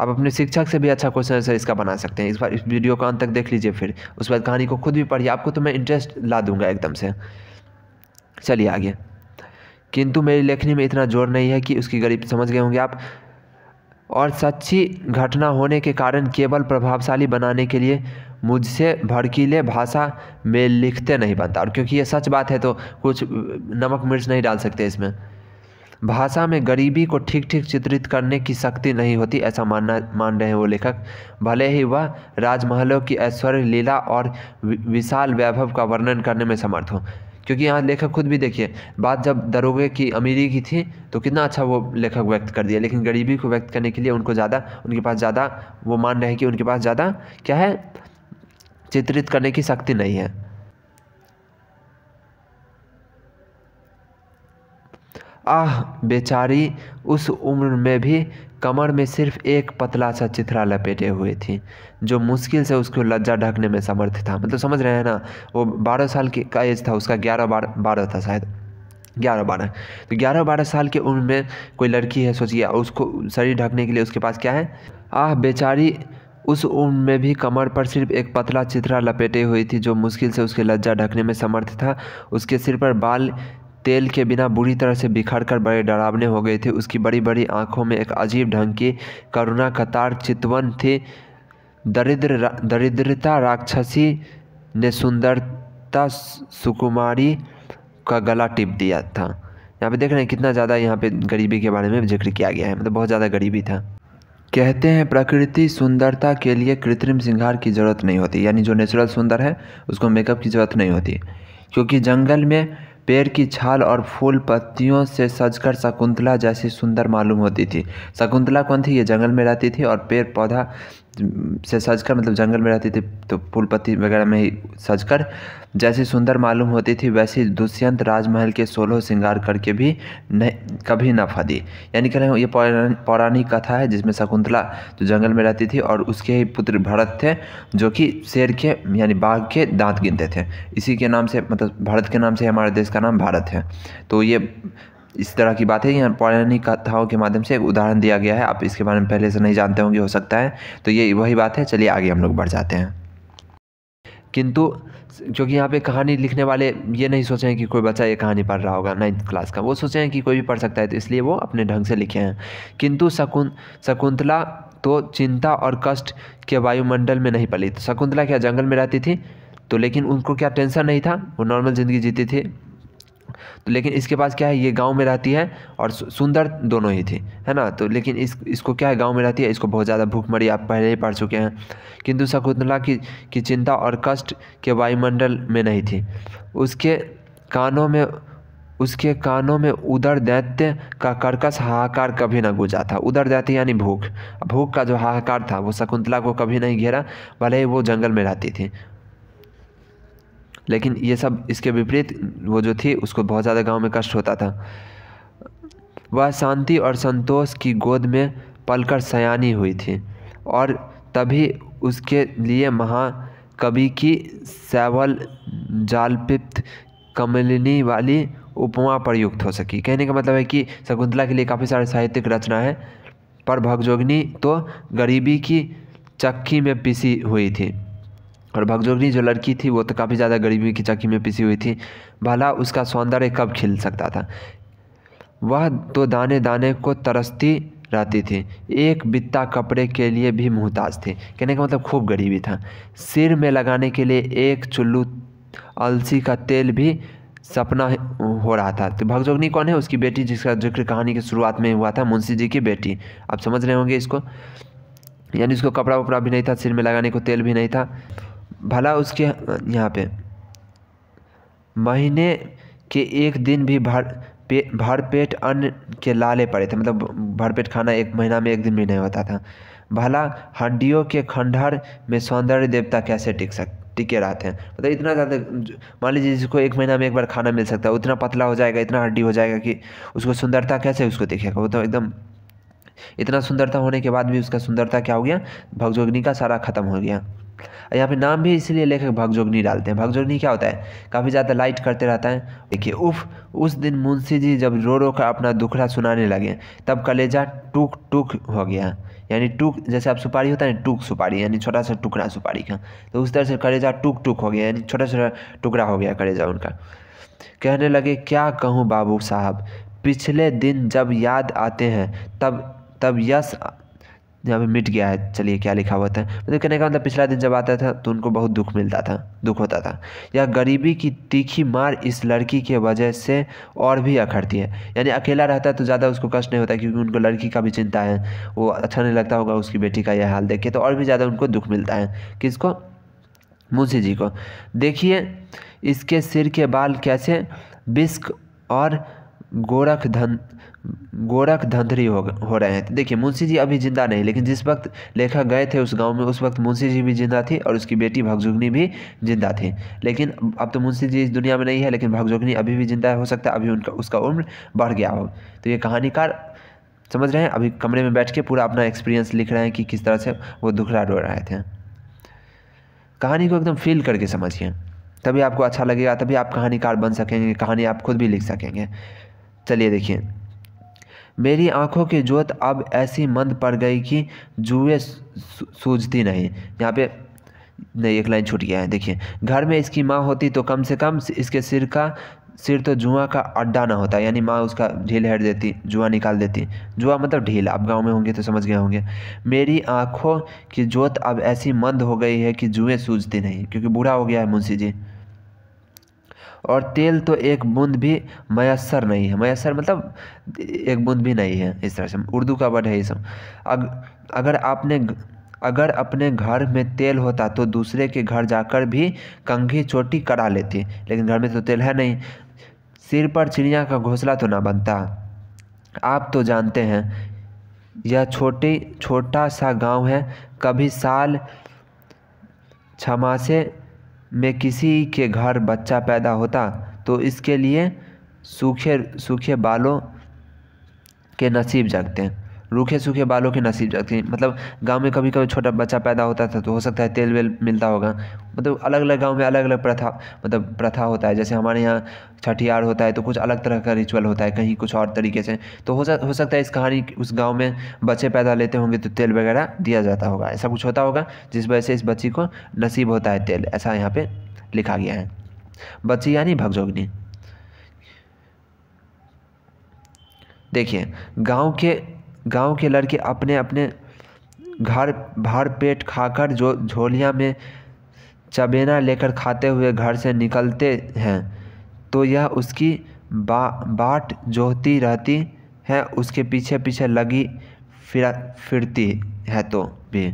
आप अपने शिक्षक से भी अच्छा क्वेश्चन आंसर इसका बना सकते हैं इस बार इस वीडियो का अंत तक देख लीजिए फिर उसके बाद कहानी को खुद भी पढ़िए आपको तो मैं इंटरेस्ट ला दूंगा एकदम से चलिए आगे किंतु मेरी लेखनी में इतना जोर नहीं है कि उसकी गरीब समझ गए होंगे आप और सच्ची घटना होने के कारण केवल प्रभावशाली बनाने के लिए मुझसे भड़कीले भाषा में लिखते नहीं बनता और क्योंकि ये सच बात है तो कुछ नमक मिर्च नहीं डाल सकते इसमें भाषा में गरीबी को ठीक ठीक चित्रित करने की शक्ति नहीं होती ऐसा मानना मान रहे हैं वो लेखक भले ही वह राजमहलों की ऐश्वर्य लीला और विशाल वैभव का वर्णन करने में समर्थ हों क्योंकि यहाँ लेखक खुद भी देखिए बात जब दरोगे की अमीरी की थी तो कितना अच्छा वो लेखक व्यक्त कर दिया लेकिन गरीबी को व्यक्त करने के लिए उनको ज़्यादा उनके पास ज़्यादा वो मान रहे कि उनके पास ज़्यादा क्या है चित्रित करने की शक्ति नहीं है आह बेचारी उस उम्र में भी कमर में सिर्फ एक पतला सा चित्रा लपेटे हुए थी जो मुश्किल से उसको लज्जा ढकने में समर्थ था मतलब समझ रहे हैं ना वो बारह साल की का एज था उसका ग्यारह बारह बारह था शायद ग्यारह बारह तो ग्यारह बारह साल की उम्र में कोई लड़की है सोचिए उसको शरीर ढकने के लिए उसके पास क्या है आह बेचारी उस उम्र में भी कमर पर सिर्फ एक पतला चित्रा लपेटे हुई थी जो मुश्किल से उसके लज्जा ढकने में समर्थ था उसके सिर पर बाल तेल के बिना बुरी तरह से बिखर कर बड़े डरावने हो गए थे उसकी बड़ी बड़ी आंखों में एक अजीब ढंग की करुणा कतार चितवन थी दरिद्र रा, दरिद्रता राक्षसी ने सुंदरता सुकुमारी का गला टिप दिया था यहाँ पे देख रहे हैं कितना ज़्यादा यहाँ पे गरीबी के बारे में जिक्र किया गया है मतलब बहुत ज़्यादा गरीबी था कहते हैं प्रकृति सुंदरता के लिए कृत्रिम श्रृंगार की ज़रूरत नहीं होती यानी जो नेचुरल सुंदर है उसको मेकअप की ज़रूरत नहीं होती क्योंकि जंगल में पेड़ की छाल और फूल पत्तियों से सजकर शकुंतला जैसी सुंदर मालूम होती थी शकुंतला कौन थी ये जंगल में रहती थी और पेड़ पौधा से सजकर मतलब जंगल में रहती थी तो फूल पत्ती वगैरह में ही सजकर जैसी सुंदर मालूम होती थी वैसे दुष्यंत राजमहल के सोलह श्रृंगार करके भी नहीं कभी न फदी यानी कह रहे हैं ये पौराणिक कथा है जिसमें शकुंतला जो तो जंगल में रहती थी और उसके ही पुत्र भरत थे जो कि शेर के यानी बाघ के दांत गिनते थे इसी के नाम से मतलब भरत के नाम से हमारे देश का नाम भारत है तो ये इस तरह की बात है यहाँ पौराणिक कथाओं के माध्यम से एक उदाहरण दिया गया है आप इसके बारे में पहले से नहीं जानते होंगे हो सकता है तो ये वही बात है चलिए आगे हम लोग बढ़ जाते हैं किंतु क्योंकि यहाँ पे कहानी लिखने वाले ये नहीं सोचे हैं कि कोई बच्चा ये कहानी पढ़ रहा होगा नाइन्थ क्लास का वो सोचे हैं कि कोई भी पढ़ सकता है तो इसलिए वो अपने ढंग से लिखे हैं किंतु शकुन शकुंतला तो चिंता और कष्ट के वायुमंडल में नहीं पली तो शकुंतला क्या जंगल में रहती थी तो लेकिन उनको क्या टेंशन नहीं था वो नॉर्मल ज़िंदगी जीती थी तो लेकिन इसके पास क्या है ये गाँव में रहती है और सुंदर दोनों ही थी है ना तो लेकिन इस इसको क्या है गाँव में रहती है इसको बहुत ज़्यादा भूखमरी आप पहले ही पढ़ चुके हैं किंतु शकुंतला की, की चिंता और कष्ट के वायुमंडल में नहीं थी उसके कानों में उसके कानों में उदर दैत्य का कर्कश हाहाकार कभी ना गूंजा था उदर दैत्य यानी भूख भूख का जो हाहाकार था वो शकुंतला को कभी नहीं घेरा भले ही वो जंगल में रहती थी लेकिन ये सब इसके विपरीत वो जो थी उसको बहुत ज़्यादा गाँव में कष्ट होता था वह शांति और संतोष की गोद में पलकर सयानी हुई थी और तभी उसके लिए महाकवि की सैवल जालपित कमलिनी वाली उपमा प्रयुक्त हो सकी कहने का मतलब है कि शकुंतला के लिए काफ़ी सारे साहित्यिक रचना है पर भगजोगनी तो गरीबी की चक्की में पिसी हुई थी और भगजोगनी जो लड़की थी वो तो काफ़ी ज़्यादा गरीबी की चक्की में पिसी हुई थी भला उसका सौंदर्य कब खिल सकता था वह तो दाने दाने को तरसती रहती थी एक बित्ता कपड़े के लिए भी मुहताज थी कहने का मतलब खूब गरीबी था सिर में लगाने के लिए एक चुल्लू अलसी का तेल भी सपना हो रहा था तो भगजोगनी कौन है उसकी बेटी जिसका जिक्र कहानी की शुरुआत में हुआ था मुंशी जी की बेटी आप समझ रहे होंगे इसको यानी उसको कपड़ा वपड़ा भी नहीं था सिर में लगाने को तेल भी नहीं था भला उसके यहाँ पे महीने के एक दिन भी भर पे भर पेट अन्न के लाले पड़े थे मतलब भरपेट खाना एक महीना में एक दिन भी नहीं होता था भला हड्डियों के खंडहर में सौंदर्य देवता कैसे टिक सक टिके रहते हैं मतलब इतना ज़्यादा मान लीजिए जिसको एक महीना में एक बार खाना मिल सकता है उतना पतला हो जाएगा इतना हड्डी हो जाएगा कि उसको सुंदरता कैसे उसको दिखेगा वो तो एकदम इतना सुंदरता होने के बाद भी उसका सुंदरता क्या हो गया भगजोगनी का सारा ख़त्म हो गया यहाँ पे नाम भी इसलिए लेखक भगजोगनी डालते हैं भगजोगनी क्या होता है काफ़ी ज़्यादा लाइट करते रहता है देखिए उफ उस दिन मुंशी जी जब रो रो कर अपना दुखड़ा सुनाने लगे तब कलेजा टूक टूक हो गया यानी टूक जैसे आप सुपारी होता है ना टूक सुपारी यानी छोटा सा टुकड़ा सुपारी का तो उस तरह से कलेजा टूक टूक हो गया यानी छोटा छोटा टुकड़ा हो गया कलेजा उनका कहने लगे क्या कहूँ बाबू साहब पिछले दिन जब याद आते हैं तब तब यश यहाँ पे मिट गया है चलिए क्या लिखा हुआ था मतलब कहने का मतलब पिछला दिन जब आता था तो उनको बहुत दुख मिलता था दुख होता था यह गरीबी की तीखी मार इस लड़की के वजह से और भी अखड़ती है यानी अकेला रहता है तो ज़्यादा उसको कष्ट नहीं होता क्योंकि उनको लड़की का भी चिंता है वो अच्छा नहीं लगता होगा उसकी बेटी का यह हाल देखिए तो और भी ज़्यादा उनको दुख मिलता है किसको मुंशी जी को देखिए इसके सिर के बाल कैसे बिस्क और गोरख धन गोरख धंधरी हो हो रहे हैं देखिए मुंशी जी अभी जिंदा नहीं लेकिन जिस वक्त लेखक गए थे उस गांव में उस वक्त मुंशी जी भी जिंदा थी और उसकी बेटी भगजुग्नी भी जिंदा थी लेकिन अब तो मुंशी जी इस दुनिया में नहीं है लेकिन भगजुग्नी अभी भी जिंदा हो सकता है अभी उनका उसका उम्र बढ़ गया हो तो ये कहानीकार समझ रहे हैं अभी कमरे में बैठ के पूरा अपना एक्सपीरियंस लिख रहे हैं कि किस तरह से वो दुखड़ा रो रहे थे कहानी को एकदम फील करके समझिए तभी आपको अच्छा लगेगा तभी आप कहानीकार बन सकेंगे कहानी आप खुद भी लिख सकेंगे चलिए देखिए मेरी आंखों की जोत अब ऐसी मंद पड़ गई कि जुए सूझती नहीं यहाँ पे नहीं एक लाइन छूट गया है देखिए घर में इसकी माँ होती तो कम से कम इसके सिर का सिर तो जुआ का अड्डा ना होता यानी माँ उसका ढील हेड देती जुआ निकाल देती जुआ मतलब ढील आप गांव में होंगे तो समझ गए होंगे मेरी आँखों की जोत अब ऐसी मंद हो गई है कि जुएँ सूझती नहीं क्योंकि बूढ़ा हो गया है मुंशी जी और तेल तो एक बूंद भी मैसर नहीं है मैसर मतलब एक बूंद भी नहीं है इस तरह से उर्दू का वर्ड है ये सब अग, अगर आपने अगर अपने घर में तेल होता तो दूसरे के घर जाकर भी कंघी चोटी करा लेती लेकिन घर में तो तेल है नहीं सिर पर चिड़िया का घोंसला तो ना बनता आप तो जानते हैं यह छोटी छोटा सा गांव है कभी साल छमासे में किसी के घर बच्चा पैदा होता तो इसके लिए सूखे सूखे बालों के नसीब जगते हैं रूखे सूखे बालों की नसीब हैं मतलब गाँव में कभी कभी छोटा बच्चा पैदा होता था तो हो सकता है तेल वेल मिलता होगा मतलब अलग अलग गाँव में अलग अलग प्रथा मतलब प्रथा होता है जैसे हमारे यहाँ छठियार होता है तो कुछ अलग तरह का रिचुअल होता है कहीं कुछ और तरीके से तो हो, सक, हो सकता है इस कहानी उस गाँव में बच्चे पैदा लेते होंगे तो तेल वगैरह दिया जाता होगा ऐसा कुछ होता होगा जिस वजह से इस बच्ची को नसीब होता है तेल ऐसा यहाँ पर लिखा गया है बच्ची यानी भगजोगनी देखिए गांव के गांव के लड़के अपने अपने घर भर पेट खाकर जो झोलियाँ में चबेना लेकर खाते हुए घर से निकलते हैं तो यह उसकी बा बाट जोहती रहती है उसके पीछे पीछे लगी फिर फिरती है तो भी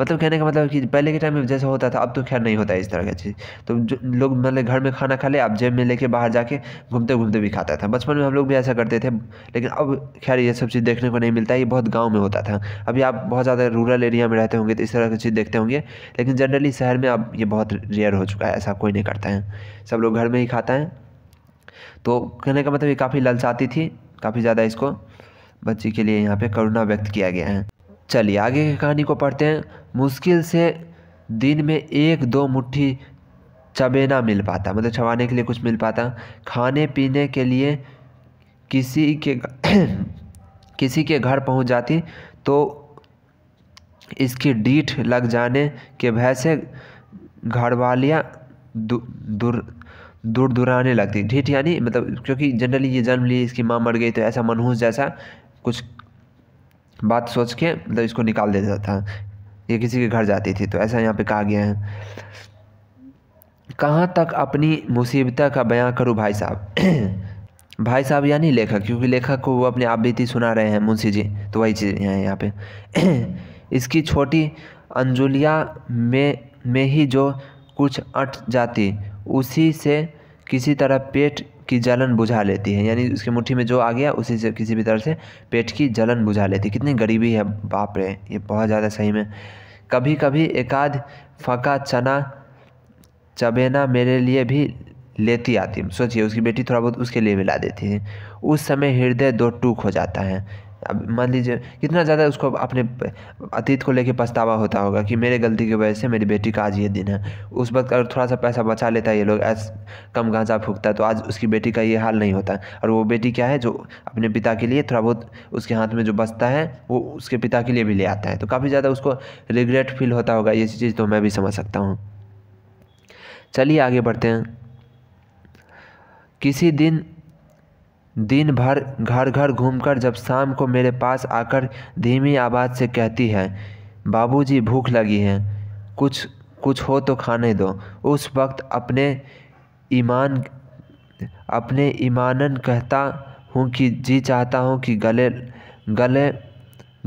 मतलब कहने का मतलब कि पहले के टाइम में जैसा होता था अब तो खैर नहीं होता इस तरह की चीज़ तो जो लोग मतलब घर में खाना खा ले आप जेब में लेके बाहर जाके घूमते घूमते भी खाता था बचपन में हम लोग भी ऐसा करते थे लेकिन अब खैर ये सब चीज़ देखने को नहीं मिलता ये बहुत गाँव में होता था अभी आप बहुत ज़्यादा रूरल एरिया में रहते होंगे तो इस तरह की चीज़ देखते होंगे लेकिन जनरली शहर में अब ये बहुत रेयर हो चुका है ऐसा कोई नहीं करता है सब लोग घर में ही खाता है तो कहने का मतलब ये काफ़ी ललचाती थी काफ़ी ज़्यादा इसको बच्ची के लिए यहाँ पे करुणा व्यक्त किया गया है चलिए आगे की कहानी को पढ़ते हैं मुश्किल से दिन में एक दो मुट्ठी चबेना मिल पाता मतलब चबाने के लिए कुछ मिल पाता खाने पीने के लिए किसी के किसी के घर पहुंच जाती तो इसकी डीठ लग जाने के भय से घरवालियाँ दूर दूर दूर दुराने लगती ढीठ यानी मतलब क्योंकि जनरली ये जन्म लिए इसकी माँ मर गई तो ऐसा मनहूस जैसा कुछ बात सोच के मतलब इसको निकाल देता था ये किसी के घर जाती थी तो ऐसा यहाँ पे कहा गया है कहाँ तक अपनी मुसीबता का बयां करूँ भाई साहब भाई साहब यानी लेखक क्योंकि लेखक को वो अपनी आवृत्ति सुना रहे हैं मुंशी जी तो वही चीज़ हैं यहाँ पे इसकी छोटी अंजुलिया में में ही जो कुछ अट जाती उसी से किसी तरह पेट की जलन बुझा लेती है यानी उसकी मुट्ठी में जो आ गया उसी से किसी भी तरह से पेट की जलन बुझा लेती है कितनी गरीबी है बाप रे ये बहुत ज़्यादा सही में कभी कभी एकाध फका चना चबेना मेरे लिए भी लेती आती सोचिए उसकी बेटी थोड़ा बहुत उसके लिए मिला देती है उस समय हृदय दो टूक हो जाता है अब मान लीजिए कितना ज़्यादा उसको अपने अतीत को लेके पछतावा होता होगा कि मेरे गलती की वजह से मेरी बेटी का आज ये दिन है उस वक्त अगर थोड़ा सा पैसा बचा लेता है ये लोग ऐस कम गांजा फूकता तो आज उसकी बेटी का ये हाल नहीं होता और वो बेटी क्या है जो अपने पिता के लिए थोड़ा बहुत उसके हाथ में जो बचता है वो उसके पिता के लिए भी ले आता है तो काफ़ी ज़्यादा उसको रिग्रेट फील होता होगा ये चीज़ तो मैं भी समझ सकता हूँ चलिए आगे बढ़ते हैं किसी दिन दिन भर घर घर घूमकर जब शाम को मेरे पास आकर धीमी आवाज़ से कहती है बाबूजी भूख लगी है कुछ कुछ हो तो खाने दो उस वक्त अपने ईमान अपने ईमानन कहता हूँ कि जी चाहता हूँ कि गले गले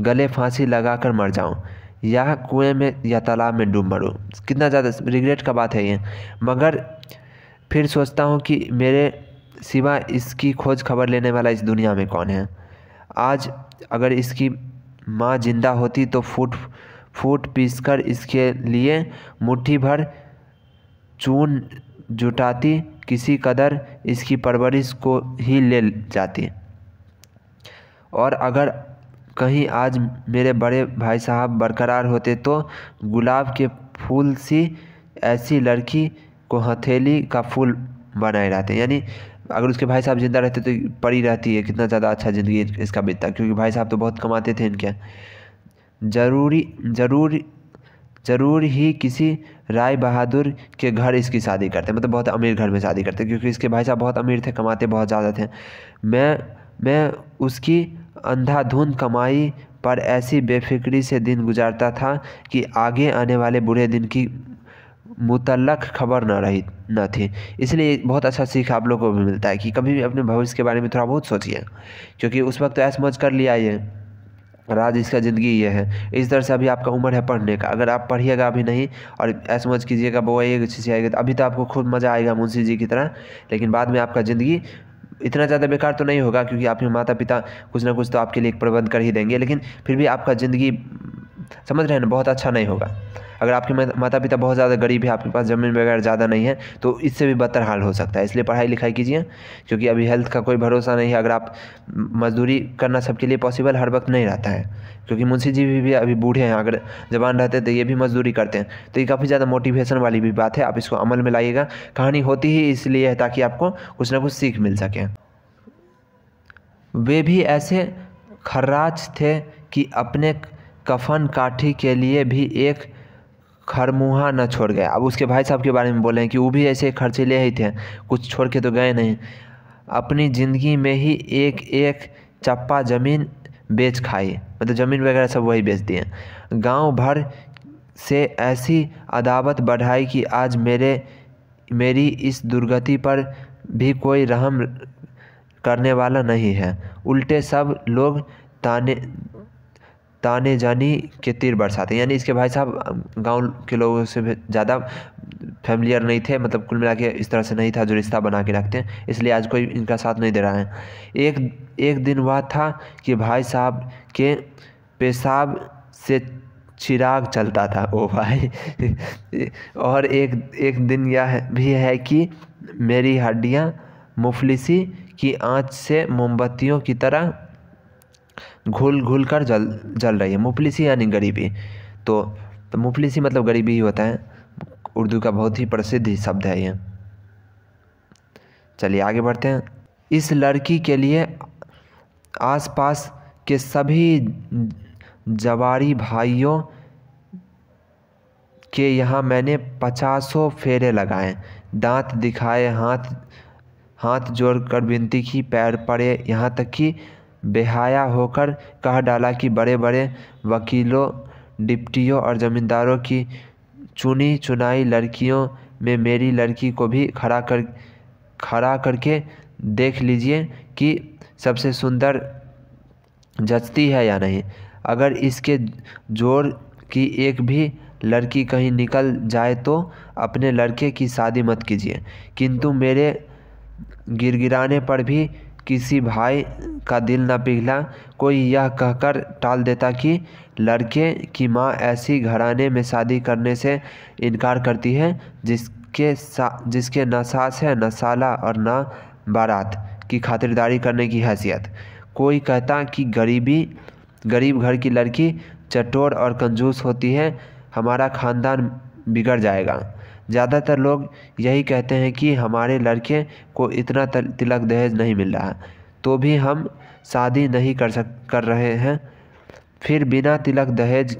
गले फांसी लगाकर मर जाऊँ या कुएं में या तालाब में डूब मरूँ कितना ज़्यादा रिग्रेट का बात है ये मगर फिर सोचता हूँ कि मेरे सिवा इसकी खोज खबर लेने वाला इस दुनिया में कौन है आज अगर इसकी माँ जिंदा होती तो फूट फूट पीस कर इसके लिए मुट्ठी भर चून जुटाती किसी कदर इसकी परवरिश को ही ले जाती और अगर कहीं आज मेरे बड़े भाई साहब बरकरार होते तो गुलाब के फूल सी ऐसी लड़की को हथेली का फूल बनाए रहते यानी अगर उसके भाई साहब ज़िंदा रहते तो पड़ी रहती है कितना ज़्यादा अच्छा ज़िंदगी इसका बीतता क्योंकि भाई साहब तो बहुत कमाते थे इनके जरूरी ज़रूर ज़रूर ही किसी राय बहादुर के घर इसकी शादी करते मतलब बहुत अमीर घर में शादी करते क्योंकि इसके भाई साहब बहुत अमीर थे कमाते बहुत ज़्यादा थे मैं मैं उसकी अंधाधुंध कमाई पर ऐसी बेफिक्री से दिन गुजारता था कि आगे आने वाले बुरे दिन की मुतलक खबर ना रही न थी इसलिए बहुत अच्छा सीख आप लोगों को भी मिलता है कि कभी भी अपने भविष्य के बारे में थोड़ा बहुत सोचिए क्योंकि उस वक्त तो ऐस मौज कर लिया ये राज इसका ज़िंदगी ये है इस तरह से अभी आपका उम्र है पढ़ने का अगर आप पढ़िएगा अभी नहीं और ऐसा मौज कीजिएगा बोएगा अच्छी आएगी तो अभी तो आपको खुद मज़ा आएगा मुंशी जी की तरह लेकिन बाद में आपका ज़िंदगी इतना ज़्यादा बेकार तो नहीं होगा क्योंकि आपके माता पिता कुछ ना कुछ तो आपके लिए एक प्रबंध कर ही देंगे लेकिन फिर भी आपका ज़िंदगी समझ रहे हैं ना बहुत अच्छा नहीं होगा अगर आपके माता पिता बहुत ज़्यादा गरीब है आपके पास ज़मीन वगैरह ज़्यादा नहीं है तो इससे भी बदतर हाल हो सकता है इसलिए पढ़ाई लिखाई कीजिए क्योंकि अभी हेल्थ का कोई भरोसा नहीं है अगर आप मजदूरी करना सबके लिए पॉसिबल हर वक्त नहीं रहता है क्योंकि मुंशी जी भी, भी अभी बूढ़े हैं अगर जवान रहते तो ये भी मजदूरी करते हैं तो ये काफ़ी ज़्यादा मोटिवेशन वाली भी बात है आप इसको अमल में लाइएगा कहानी होती ही इसलिए है ताकि आपको कुछ ना कुछ सीख मिल सके वे भी ऐसे खर्राच थे कि अपने कफन काठी के लिए भी एक खरमुहा न छोड़ गए अब उसके भाई साहब के बारे में बोले कि वो भी ऐसे खर्चीले ही थे कुछ छोड़ के तो गए नहीं अपनी ज़िंदगी में ही एक एक चप्पा ज़मीन बेच खाई मतलब ज़मीन वगैरह सब वही बेच दिए गांव भर से ऐसी अदावत बढ़ाई कि आज मेरे मेरी इस दुर्गति पर भी कोई रहम करने वाला नहीं है उल्टे सब लोग ताने ताने जानी के तीर बरसाते यानी इसके भाई साहब गांव के लोगों से भी ज़्यादा फैमिलियर नहीं थे मतलब कुल मिला के इस तरह से नहीं था जो रिश्ता बना के रखते हैं इसलिए आज कोई इनका साथ नहीं दे रहा है एक एक दिन वह था कि भाई साहब के पेशाब से चिराग चलता था ओ भाई और एक एक दिन यह भी है कि मेरी हड्डियाँ मुफलिसी की आँच से मोमबत्तियों की तरह घुल घुल कर जल जल रही है मुफलिसी यानी गरीबी तो, तो मुफलिसी मतलब गरीबी ही होता है उर्दू का बहुत ही प्रसिद्ध शब्द है ये चलिए आगे बढ़ते हैं इस लड़की के लिए आसपास के सभी जवारी भाइयों के यहाँ मैंने पचासों फेरे लगाए दांत दिखाए हाथ हाथ जोड़ कर विनती की पैर पड़े यहाँ तक कि बेहाया होकर कह डाला कि बड़े बड़े वकीलों डिप्टियों और ज़मींदारों की चुनी चुनाई लड़कियों में मेरी लड़की को भी खड़ा कर खड़ा करके देख लीजिए कि सबसे सुंदर जचती है या नहीं अगर इसके जोर की एक भी लड़की कहीं निकल जाए तो अपने लड़के की शादी मत कीजिए किंतु मेरे गिरगिराने पर भी किसी भाई का दिल न पिघला कोई यह कहकर टाल देता कि लड़के की माँ ऐसी घराने में शादी करने से इनकार करती है जिसके सा जिसके न सास है न साला और न बारात की खातिरदारी करने की हैसियत कोई कहता कि गरीबी गरीब घर की लड़की चटोर और कंजूस होती है हमारा ख़ानदान बिगड़ जाएगा ज़्यादातर लोग यही कहते हैं कि हमारे लड़के को इतना तिलक दहेज नहीं मिल रहा तो भी हम शादी नहीं कर सक कर रहे हैं फिर बिना तिलक दहेज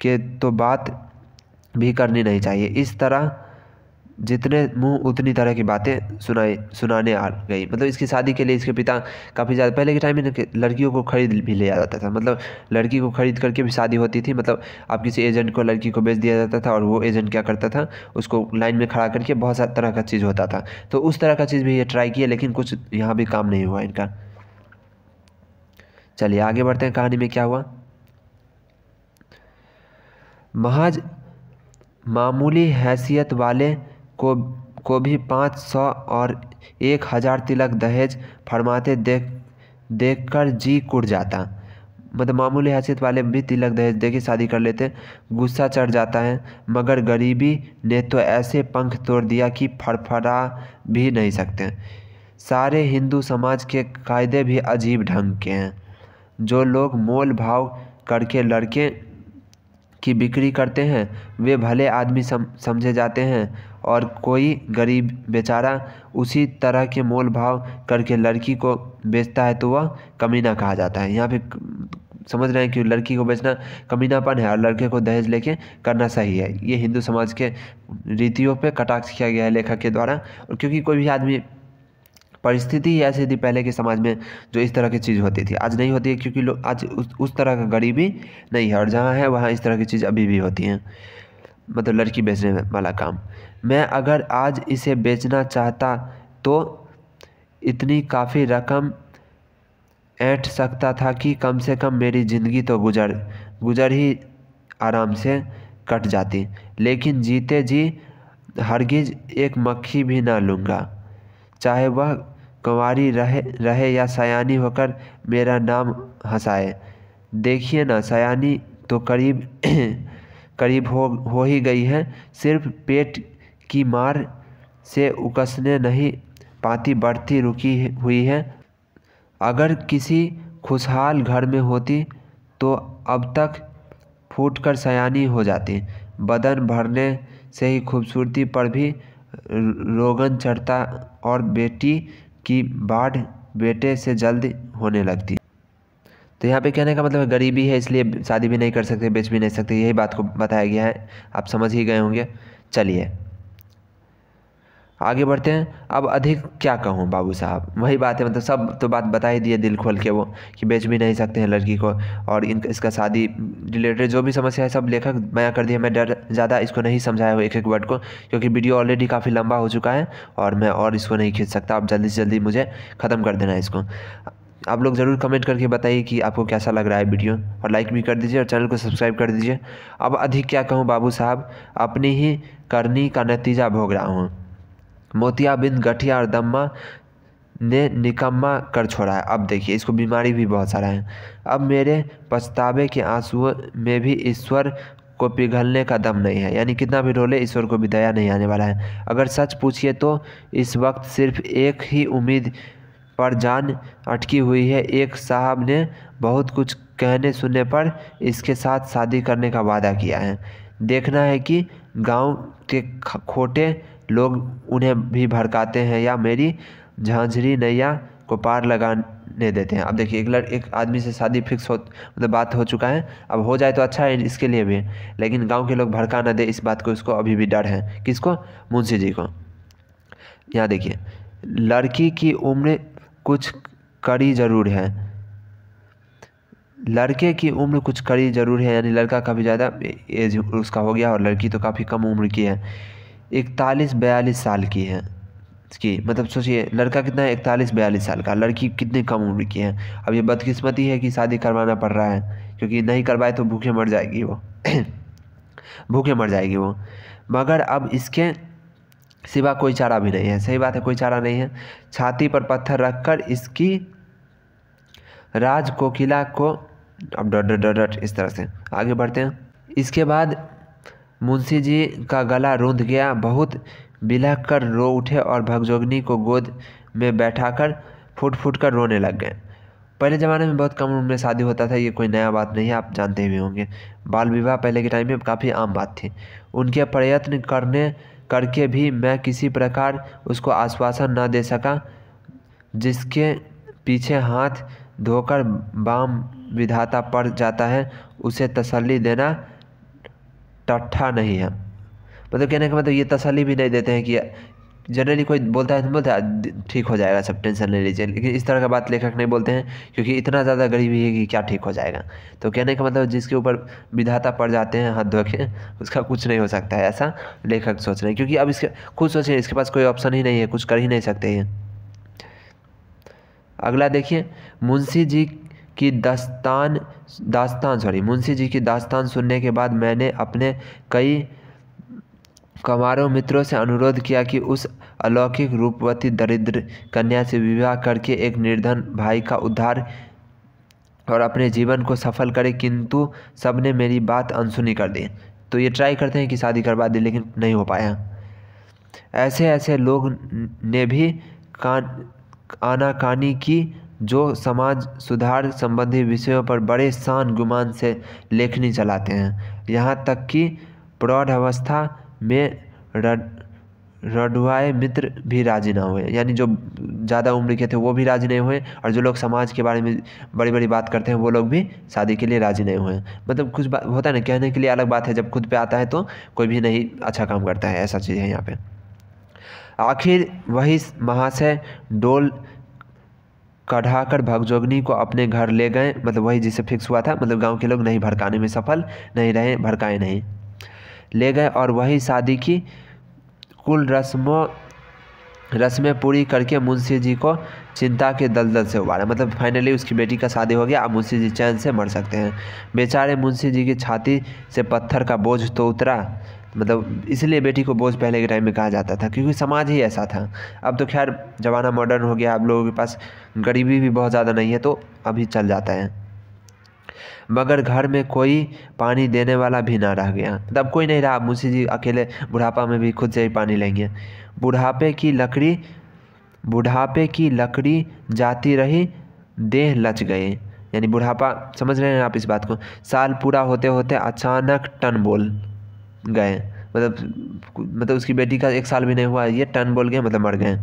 के तो बात भी करनी नहीं चाहिए इस तरह जितने मुंह उतनी तरह की बातें सुनाई सुनाने आ गई मतलब इसकी शादी के लिए इसके पिता काफ़ी ज़्यादा पहले के टाइम में लड़कियों को खरीद भी लिया जाता था मतलब लड़की को खरीद करके भी शादी होती थी मतलब आप किसी एजेंट को लड़की को बेच दिया जाता था और वो एजेंट क्या करता था उसको लाइन में खड़ा करके बहुत सारा तरह का चीज़ होता था तो उस तरह का चीज़ भी ये ट्राई किया लेकिन कुछ यहाँ भी काम नहीं हुआ इनका चलिए आगे बढ़ते हैं कहानी में क्या हुआ महाज मामूली हैसियत वाले को को भी पाँच सौ और एक हज़ार तिलक दहेज फरमाते देख देख कर जी कुट जाता मतलब मामूली हैसियत वाले भी तिलक दहेज देखे शादी कर लेते गुस्सा चढ़ जाता है मगर गरीबी ने तो ऐसे पंख तोड़ दिया कि फड़फड़ा भी नहीं सकते सारे हिंदू समाज के कायदे भी अजीब ढंग के हैं जो लोग मोल भाव करके लड़के की बिक्री करते हैं वे भले आदमी सम, समझे जाते हैं और कोई गरीब बेचारा उसी तरह के मोल भाव करके लड़की को बेचता है तो वह कमीना कहा जाता है यहाँ पे समझ रहे हैं कि लड़की को बेचना कमीनापन है और लड़के को दहेज लेके करना सही है ये हिंदू समाज के रीतियों पे कटाक्ष किया गया है लेखक के द्वारा और क्योंकि कोई भी आदमी परिस्थिति ही ऐसी थी पहले के समाज में जो इस तरह की चीज़ होती थी आज नहीं होती है क्योंकि लोग आज उस, उस तरह का गरीबी नहीं है और जहाँ है वहाँ इस तरह की चीज़ अभी भी होती हैं मतलब लड़की बेचने वाला काम मैं अगर आज इसे बेचना चाहता तो इतनी काफ़ी रकम ऐठ सकता था कि कम से कम मेरी ज़िंदगी तो गुजर गुजर ही आराम से कट जाती लेकिन जीते जी हरगिज एक मक्खी भी ना लूँगा चाहे वह कंवारी रहे रहे या सयानी होकर मेरा नाम हंसाए देखिए ना सयानी तो करीब करीब हो हो ही गई है सिर्फ पेट की मार से उकसने नहीं पाती बढ़ती रुकी हुई है अगर किसी खुशहाल घर में होती तो अब तक फूट कर सयानी हो जाती बदन भरने से ही खूबसूरती पर भी रोगन चढ़ता और बेटी की बाढ़ बेटे से जल्द होने लगती तो यहाँ पे कहने का मतलब गरीबी है इसलिए शादी भी नहीं कर सकते बेच भी नहीं सकते यही बात को बताया गया है आप समझ ही गए होंगे चलिए आगे बढ़ते हैं अब अधिक क्या कहूँ बाबू साहब वही बात है मतलब सब तो बात बता ही दिए दिल खोल के वो कि बेच भी नहीं सकते हैं लड़की को और इन इसका शादी रिलेटेड जो भी समस्या है सब लेखक बयां कर दिया मैं डर ज़्यादा इसको नहीं समझाया हुआ एक एक वर्ड को क्योंकि वीडियो ऑलरेडी काफ़ी लंबा हो चुका है और मैं और इसको नहीं खींच सकता आप जल्दी से जल्दी मुझे ख़त्म कर देना इसको आप लोग ज़रूर कमेंट करके बताइए कि आपको कैसा लग रहा है वीडियो और लाइक भी कर दीजिए और चैनल को सब्सक्राइब कर दीजिए अब अधिक क्या कहूँ बाबू साहब अपनी ही करनी का नतीजा भोग रहा हूँ मोतिया बिंद गठिया और दम्मा ने निकम्मा कर छोड़ा है अब देखिए इसको बीमारी भी बहुत सारा है अब मेरे पछतावे के आंसुओं में भी ईश्वर को पिघलने का दम नहीं है यानी कितना भी रोले ईश्वर को भी दया नहीं आने वाला है अगर सच पूछिए तो इस वक्त सिर्फ एक ही उम्मीद पर जान अटकी हुई है एक साहब ने बहुत कुछ कहने सुनने पर इसके साथ शादी करने का वादा किया है देखना है कि गांव के खोटे लोग उन्हें भी भड़काते हैं या मेरी झांझरी नैया को पार लगाने देते हैं अब देखिए एक लड़ एक आदमी से शादी फिक्स हो मतलब बात हो चुका है अब हो जाए तो अच्छा है इसके लिए भी लेकिन गांव के लोग भड़का ना दे इस बात को इसको अभी भी डर है किसको मुंशी जी को यहाँ देखिए लड़की की उम्र कुछ कड़ी ज़रूर है लड़के की उम्र कुछ कड़ी ज़रूर है यानी लड़का काफ़ी ज़्यादा एज उसका हो गया और लड़की तो काफ़ी कम उम्र की है इकतालीस बयालीस साल की है की मतलब सोचिए लड़का कितना है इकतालीस बयालीस साल का लड़की कितने कम उम्र की है अब ये बदकिस्मती है कि शादी करवाना पड़ रहा है क्योंकि नहीं करवाए तो भूखे मर जाएगी वो भूखे मर जाएगी वो मगर अब इसके सिवा कोई चारा भी नहीं है सही बात है कोई चारा नहीं है छाती पर पत्थर रखकर इसकी राज कोकिला को अब डॉट डॉट डॉट इस तरह से आगे बढ़ते हैं इसके बाद मुंशी जी का गला रूंध गया बहुत बिलख कर रो उठे और भगजोगनी को गोद में बैठाकर फूट फूट कर रोने लग गए पहले ज़माने में बहुत कम उम्र में शादी होता था ये कोई नया बात नहीं है आप जानते भी होंगे बाल विवाह पहले के टाइम में काफ़ी आम बात थी उनके प्रयत्न करने करके भी मैं किसी प्रकार उसको आश्वासन न दे सका जिसके पीछे हाथ धोकर बाम विधाता पड़ जाता है उसे तसल्ली देना टट्ठा नहीं है मतलब कहने का मतलब ये तसली भी नहीं देते हैं कि जनरली कोई बोलता है तो बोलता है ठीक हो जाएगा सब टेंशन ले लीजिए लेकिन इस तरह का बात लेखक नहीं बोलते हैं क्योंकि इतना ज़्यादा गरीबी है कि क्या ठीक हो जाएगा तो कहने का मतलब जिसके ऊपर विधाता पड़ जाते हैं हाथ धोखे उसका कुछ नहीं हो सकता है ऐसा लेखक सोच रहे हैं क्योंकि अब इसके खुद हैं इसके पास कोई ऑप्शन ही नहीं है कुछ कर ही नहीं सकते हैं अगला देखिए मुंशी जी की दास्तान दास्तान सॉरी मुंशी जी की दास्तान सुनने के बाद मैंने अपने कई कमारों मित्रों से अनुरोध किया कि उस अलौकिक रूपवती दरिद्र कन्या से विवाह करके एक निर्धन भाई का उद्धार और अपने जीवन को सफल करें किंतु सबने मेरी बात अनसुनी कर दी तो ये ट्राई करते हैं कि शादी करवा दी लेकिन नहीं हो पाया ऐसे ऐसे लोग ने भी कान आनाकानी की जो समाज सुधार संबंधी विषयों पर बड़े शान गुमान से लेखनी चलाते हैं यहाँ तक कि अवस्था में रडवाए मित्र भी राजी ना हुए यानी जो ज़्यादा उम्र के थे वो भी राजी नहीं हुए और जो लोग समाज के बारे में बड़ी बड़ी बात करते हैं वो लोग भी शादी के लिए राजी नहीं हुए मतलब कुछ बात होता है ना कहने के लिए अलग बात है जब खुद पे आता है तो कोई भी नहीं अच्छा काम करता है ऐसा चीज़ है यहाँ पे आखिर वही महाशय डोल कढ़ाकर भगजोगनी को अपने घर ले गए मतलब वही जिसे फिक्स हुआ था मतलब गांव के लोग नहीं भड़काने में सफल नहीं रहे भड़काए नहीं ले गए और वही शादी की कुल रस्मों रस्में पूरी करके मुंशी जी को चिंता के दलदल से उबारा मतलब फाइनली उसकी बेटी का शादी हो गया अब मुंशी जी चैन से मर सकते हैं बेचारे मुंशी जी की छाती से पत्थर का बोझ तो उतरा मतलब इसलिए बेटी को बोझ पहले के टाइम में कहा जाता था क्योंकि समाज ही ऐसा था अब तो खैर ज़माना मॉडर्न हो गया अब लोगों के पास गरीबी भी बहुत ज़्यादा नहीं है तो अभी चल जाता है मगर घर में कोई पानी देने वाला भी ना रह गया तब कोई नहीं रहा मुंशी जी अकेले बुढ़ापा में भी खुद से ही पानी लेंगे बुढ़ापे की लकड़ी बुढ़ापे की लकड़ी जाती रही देह लच गए यानी बुढ़ापा समझ रहे हैं आप इस बात को साल पूरा होते होते अचानक टन बोल गए मतलब मतलब उसकी बेटी का एक साल भी नहीं हुआ ये टन बोल गए मतलब मर गए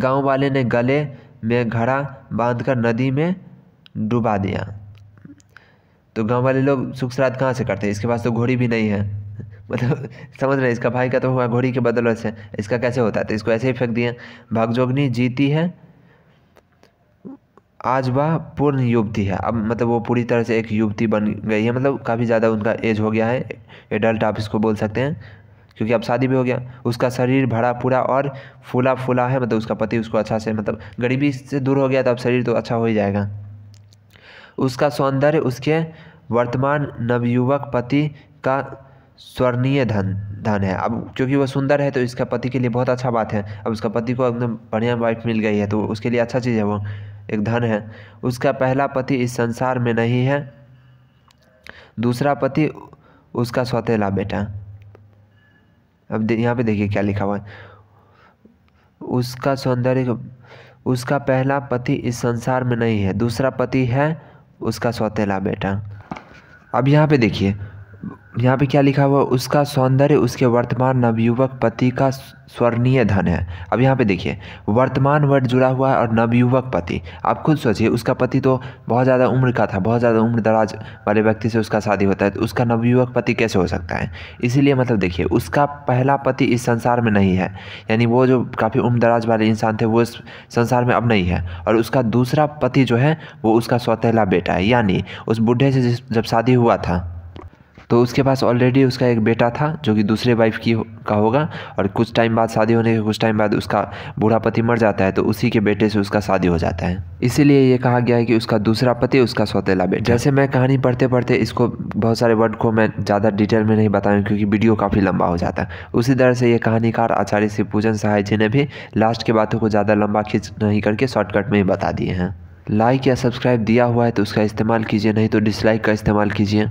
गांव वाले ने गले में घड़ा बांधकर नदी में डुबा दिया तो गांव वाले लोग सुख श्राद्ध कहाँ से करते हैं इसके पास तो घोड़ी भी नहीं है मतलब समझ रहे इसका भाई का तो हुआ घोड़ी के बदलत से इसका कैसे होता है तो इसको ऐसे ही फेंक दिया भागजोगनी जीती है आज वह पूर्ण युवती है अब मतलब वो पूरी तरह से एक युवती बन गई है मतलब काफ़ी ज़्यादा उनका एज हो गया है एडल्ट आप इसको बोल सकते हैं क्योंकि अब शादी भी हो गया उसका शरीर भरा पूरा और फूला फूला है मतलब उसका पति उसको अच्छा से मतलब गरीबी से दूर हो गया तो अब शरीर तो अच्छा हो ही जाएगा उसका सौंदर्य उसके वर्तमान नवयुवक पति का स्वर्णीय धन धन है अब क्योंकि वह सुंदर है तो इसका पति के लिए बहुत अच्छा बात है अब उसका पति को एकदम बढ़िया वाइफ मिल गई है तो उसके लिए अच्छा चीज़ है वो एक धन है उसका पहला पति इस संसार में नहीं है दूसरा पति उसका सौतेला बेटा अब यहाँ पे देखिए क्या लिखा हुआ है उसका सौंदर्य उसका पहला पति इस संसार में नहीं है दूसरा पति है उसका सौतेला बेटा अब यहाँ पे देखिए यहाँ पे क्या लिखा हुआ उसका सौंदर्य उसके वर्तमान नवयुवक पति का स्वर्णीय धन है अब यहाँ पे देखिए वर्तमान वर्ड जुड़ा हुआ है और नवयुवक पति आप खुद सोचिए उसका पति तो बहुत ज़्यादा उम्र का था बहुत ज़्यादा उम्र दराज वाले व्यक्ति से उसका शादी होता है तो उसका नवयुवक पति कैसे हो सकता है इसीलिए मतलब देखिए उसका पहला पति इस संसार में नहीं है यानी वो जो काफ़ी उम्र दराज वाले इंसान थे वो इस संसार में अब नहीं है और उसका दूसरा पति जो है वो उसका सौतेला बेटा है यानी उस बुढ़े से जब शादी हुआ था तो उसके पास ऑलरेडी उसका एक बेटा था जो कि दूसरे वाइफ की हो, का होगा और कुछ टाइम बाद शादी होने के कुछ टाइम बाद उसका बूढ़ा पति मर जाता है तो उसी के बेटे से उसका शादी हो जाता है इसीलिए ये कहा गया है कि उसका दूसरा पति उसका सौतेला बेटा जैसे मैं कहानी पढ़ते पढ़ते इसको बहुत सारे वर्ड को मैं ज़्यादा डिटेल में नहीं बताऊँ क्योंकि वीडियो काफ़ी लंबा हो जाता है उसी तरह से ये कहानीकार आचार्य श्री पूजन सहाय जी ने भी लास्ट के बातों को ज़्यादा लंबा खींच नहीं करके शॉर्टकट में ही बता दिए हैं लाइक या सब्सक्राइब दिया हुआ है तो उसका इस्तेमाल कीजिए नहीं तो डिसलाइक का इस्तेमाल कीजिए